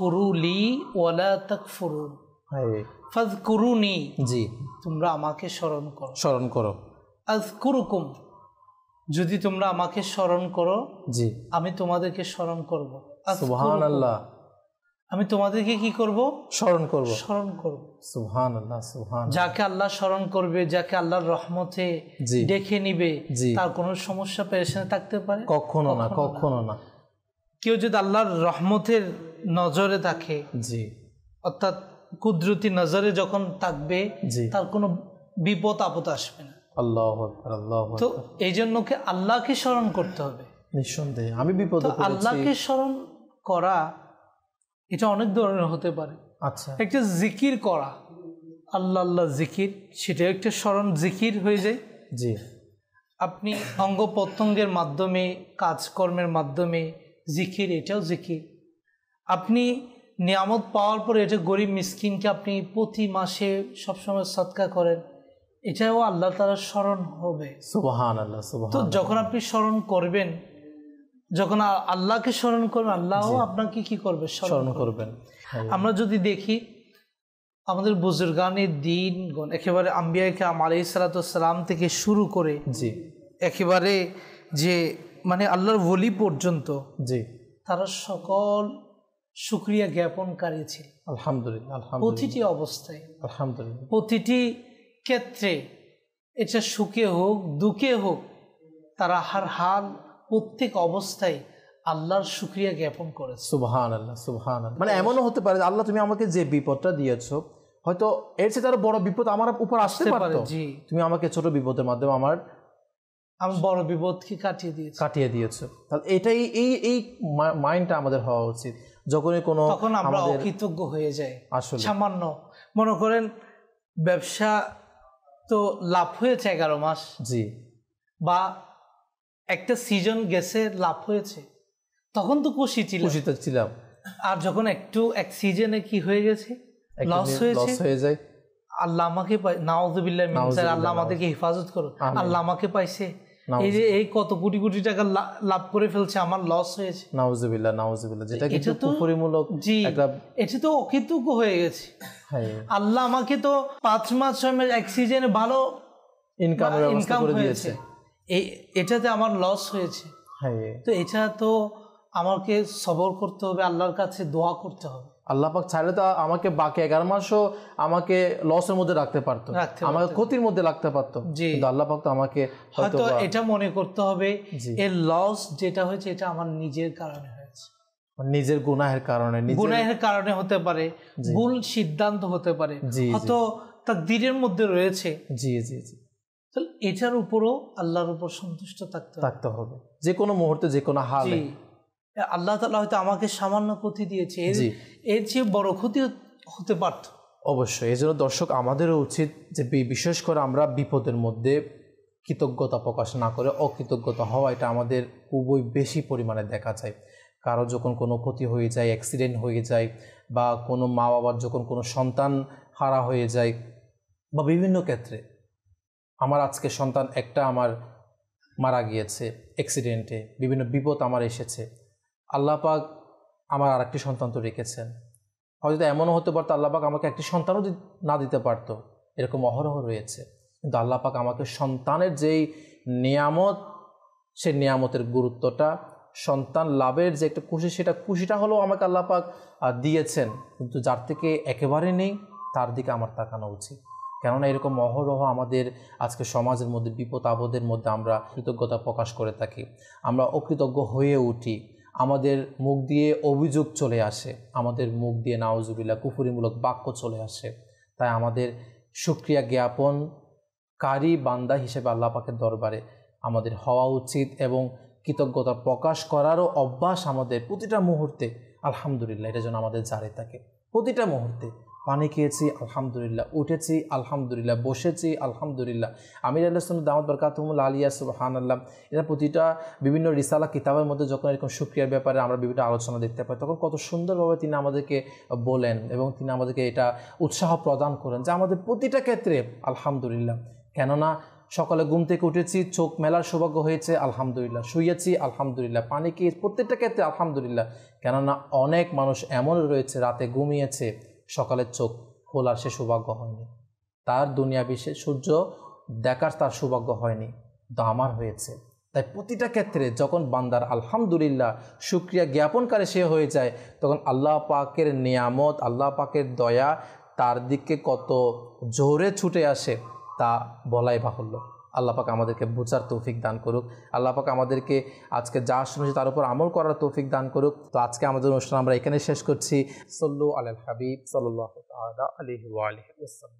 করুলি ওয়ালা তাক ফরুন ফাজ করুনি জি তোমরা আমাকে স্মরণ করো স্মরণ করো আজ করুকুম যদি তোমরা আমাকে স্মরণ করো জি আমি তোমাদেরকে স্মরণ করব সুহান আল্লাহ আমি তোমাদেরকে কি করব স্মরণ করব স্মরণ করব আল্লাহ যাকে আল্লাহ স্মরণ করবে যাকে আল্লাহর রহমতে দেখে নিবে তার কোনো সমস্যা পেরেছে থাকতে পারে কখনো না কখনো না কেউ যদি আল্লাহর রহমতের নজরে থাকে জি অর্থাৎ কুদরতি নজরে যখন থাকবে তার কোনো বিপদ আপদ আসবে না আল্লাহ আল্লাহ তো এই জন্য আল্লাহকে স্মরণ করতে হবে নিঃসন্দেহে আমি বিপদ আল্লাহকে স্মরণ করা এটা অনেক ধরনের হতে পারে আচ্ছা একটা জিকির করা আল্লাহ আল্লাহ জিকির সেটা একটা স্মরণ জিকির হয়ে যায় জি আপনি অঙ্গ প্রত্যঙ্গের মাধ্যমে কাজকর্মের মাধ্যমে জিকির এটাও জিকির আপনি নিয়ামত পাওয়ার পরে এটা গরিব মিসকিনকে আপনি প্রতি মাসে সবসময় সৎকা করেন এটাও আল্লাহ তালার স্মরণ হবে সুবাহান আল্লাহ তো যখন আপনি স্মরণ করবেন যখন আল্লাহকে স্মরণ করবেন আল্লাহ আপনাকে কি করবে স্মরণ করবেন হ্যাঁ। আমরা যদি দেখি আমাদের বুজুর্গানের গণ একেবারে আম্বিয়াকে আলাই সালাতাম থেকে শুরু করে জি একেবারে যে মানে আল্লাহর বলি পর্যন্ত জি তারা সকল সুক্রিয়া জ্ঞাপনকারী ছিল আলহামদুলিল্লাহ প্রতিটি অবস্থায় আলহামদুলিল্লাহ প্রতিটি ক্ষেত্রে এটা সুখে হোক দুঃখে হোক তারা হার হাল প্রত্যেক অবস্থায় আল্লাহর সুক্রিয়া জ্ঞাপন করে সুবহান আল্লাহ সুবহান মানে এমনও হতে পারে আল্লাহ তুমি আমাকে যে বিপদটা দিয়েছো হয়তো এর চেয়ে তার বড় বিপদ আমার উপর আসতে পারে জি তুমি আমাকে ছোট বিপদের মাধ্যমে আমার আমি বড় বিপদকে কাটিয়ে দিয়েছি কাটিয়ে দিয়েছো তাহলে এটাই এই এই মাইন্ডটা আমাদের হওয়া উচিত যখনই কোনো তখন আমরা অকৃতজ্ঞ হয়ে যাই আসলে সামান্য মনে করেন ব্যবসা তো লাভ হয়েছে এগারো মাস জি বা একটা সিজন গেছে লাভ হয়েছে তখন তো খুশি ছিল তো ছিলাম আর যখন একটু এক সিজনে কি হয়ে গেছে লস হয়েছে হয়ে যায় আল্লাহ আমাকে নাওজবিল্লাহ আল্লাহ আমাদেরকে হেফাজত করো আল্লাহ আমাকে পাইছে এই যে এই কত কোটি কোটি টাকা লাভ করে ফেলছে আমার লস হয়েছে নাউজুবিল্লাহ নাউজুবিল্লাহ যেটা কিন্তু কুফরিমূলক এটা তো অকৃতজ্ঞ হয়ে গেছে আল্লাহ আমাকে তো পাঁচ মাস ছয় মাস এক সিজনে ভালো ইনকাম ইনকাম করে দিয়েছে এই এটাতে আমার লস হয়েছে তো এটা তো আমাকে সবর করতে হবে আল্লাহর কাছে দোয়া করতে হবে আল্লাপাক চাইলে তো আমাকে বাকি এগারো মাসও আমাকে লসের মধ্যে রাখতে পারতো আমাকে ক্ষতির মধ্যে রাখতে পারতো কিন্তু আল্লাপাক তো আমাকে হয়তো এটা মনে করতে হবে এর লস যেটা হয়েছে এটা আমার নিজের কারণে নিজের গুনাহের কারণে গুনাহের কারণে হতে পারে ভুল সিদ্ধান্ত হতে পারে হয়তো তার দিনের মধ্যে রয়েছে জি জি জি এটার উপরও আল্লাহর উপর সন্তুষ্ট থাকতে থাকতে হবে যে কোনো মুহূর্তে যে কোনো হালে আল্লাহ তালা হয়তো আমাকে সামান্য ক্ষতি দিয়েছে এর চেয়ে বড় ক্ষতি হতে পারত অবশ্যই এই জন্য দর্শক আমাদেরও উচিত যে বিশেষ করে আমরা বিপদের মধ্যে কৃতজ্ঞতা প্রকাশ না করে অকৃতজ্ঞতা হওয়া এটা আমাদের খুবই বেশি পরিমাণে দেখা যায় কারো যখন কোনো ক্ষতি হয়ে যায় অ্যাক্সিডেন্ট হয়ে যায় বা কোনো মা বাবার যখন কোনো সন্তান হারা হয়ে যায় বা বিভিন্ন ক্ষেত্রে আমার আজকে সন্তান একটা আমার মারা গিয়েছে অ্যাক্সিডেন্টে বিভিন্ন বিপদ আমার এসেছে আল্লাহ পাক আমার আর একটি সন্তান তো রেখেছেন হয়তো এমনও হতে পারতো আল্লাহ পাক আমাকে একটি সন্তানও না দিতে পারত এরকম অহরহ রয়েছে কিন্তু আল্লাহ পাক আমাকে সন্তানের যেই নিয়ামত সে নিয়ামতের গুরুত্বটা সন্তান লাভের যে একটা খুশি সেটা খুশিটা হলেও আমাকে আল্লাহ পাক দিয়েছেন কিন্তু যার থেকে একেবারে নেই তার দিকে আমার তাকানো উচিত কেননা এরকম অহরহ আমাদের আজকে সমাজের মধ্যে বিপদ আপদের মধ্যে আমরা কৃতজ্ঞতা প্রকাশ করে থাকি আমরা অকৃতজ্ঞ হয়ে উঠি আমাদের মুখ দিয়ে অভিযোগ চলে আসে আমাদের মুখ দিয়ে নাওজুবিল্লা কুফুরিমূলক বাক্য চলে আসে তাই আমাদের সুক্রিয়া জ্ঞাপন কারি বান্দা হিসেবে আল্লাহ পাকের দরবারে আমাদের হওয়া উচিত এবং কৃতজ্ঞতা প্রকাশ করারও অভ্যাস আমাদের প্রতিটা মুহূর্তে আলহামদুলিল্লাহ এটা যেন আমাদের জারে থাকে প্রতিটা মুহূর্তে পানি খেয়েছি আলহামদুলিল্লাহ উঠেছি আলহামদুলিল্লাহ বসেছি আলহামদুলিল্লাহ আমির আল্লাহ সুন্দর দামত বরকাতমুল আলিয়া সুবাহান আল্লাহ এরা প্রতিটা বিভিন্ন রিসালা কিতাবের মধ্যে যখন এরকম সুক্রিয়ার ব্যাপারে আমরা বিভিন্ন আলোচনা দেখতে পাই তখন কত সুন্দরভাবে তিনি আমাদেরকে বলেন এবং তিনি আমাদেরকে এটা উৎসাহ প্রদান করেন যে আমাদের প্রতিটা ক্ষেত্রে আলহামদুলিল্লাহ কেননা সকালে ঘুম থেকে উঠেছি চোখ মেলার সৌভাগ্য হয়েছে আলহামদুলিল্লাহ শুয়েছি আলহামদুলিল্লাহ পানি খেয়ে প্রত্যেকটা ক্ষেত্রে আলহামদুলিল্লাহ কেননা অনেক মানুষ এমন রয়েছে রাতে ঘুমিয়েছে সকালের চোখ খোলার সে সৌভাগ্য হয়নি তার দুনিয়া বিশ্বে সূর্য দেখার তার সৌভাগ্য হয়নি দামার আমার হয়েছে তাই প্রতিটা ক্ষেত্রে যখন বান্দার আলহামদুলিল্লাহ সুক্রিয়া জ্ঞাপনকারী সে হয়ে যায় তখন আল্লাহ পাকের নিয়ামত আল্লাহ পাকের দয়া তার দিকে কত জোরে ছুটে আসে তা বলাই বাহুল্য আল্লাপাক আমাদেরকে বোঝার তৌফিক দান করুক আল্লাপাক আমাদেরকে আজকে যা শুনেছি তার উপর আমল করার তৌফিক দান করুক তো আজকে আমাদের অনুষ্ঠান আমরা এখানে শেষ করছি সল্লু আল হাবিব সাল্লাহ আলহ আলহ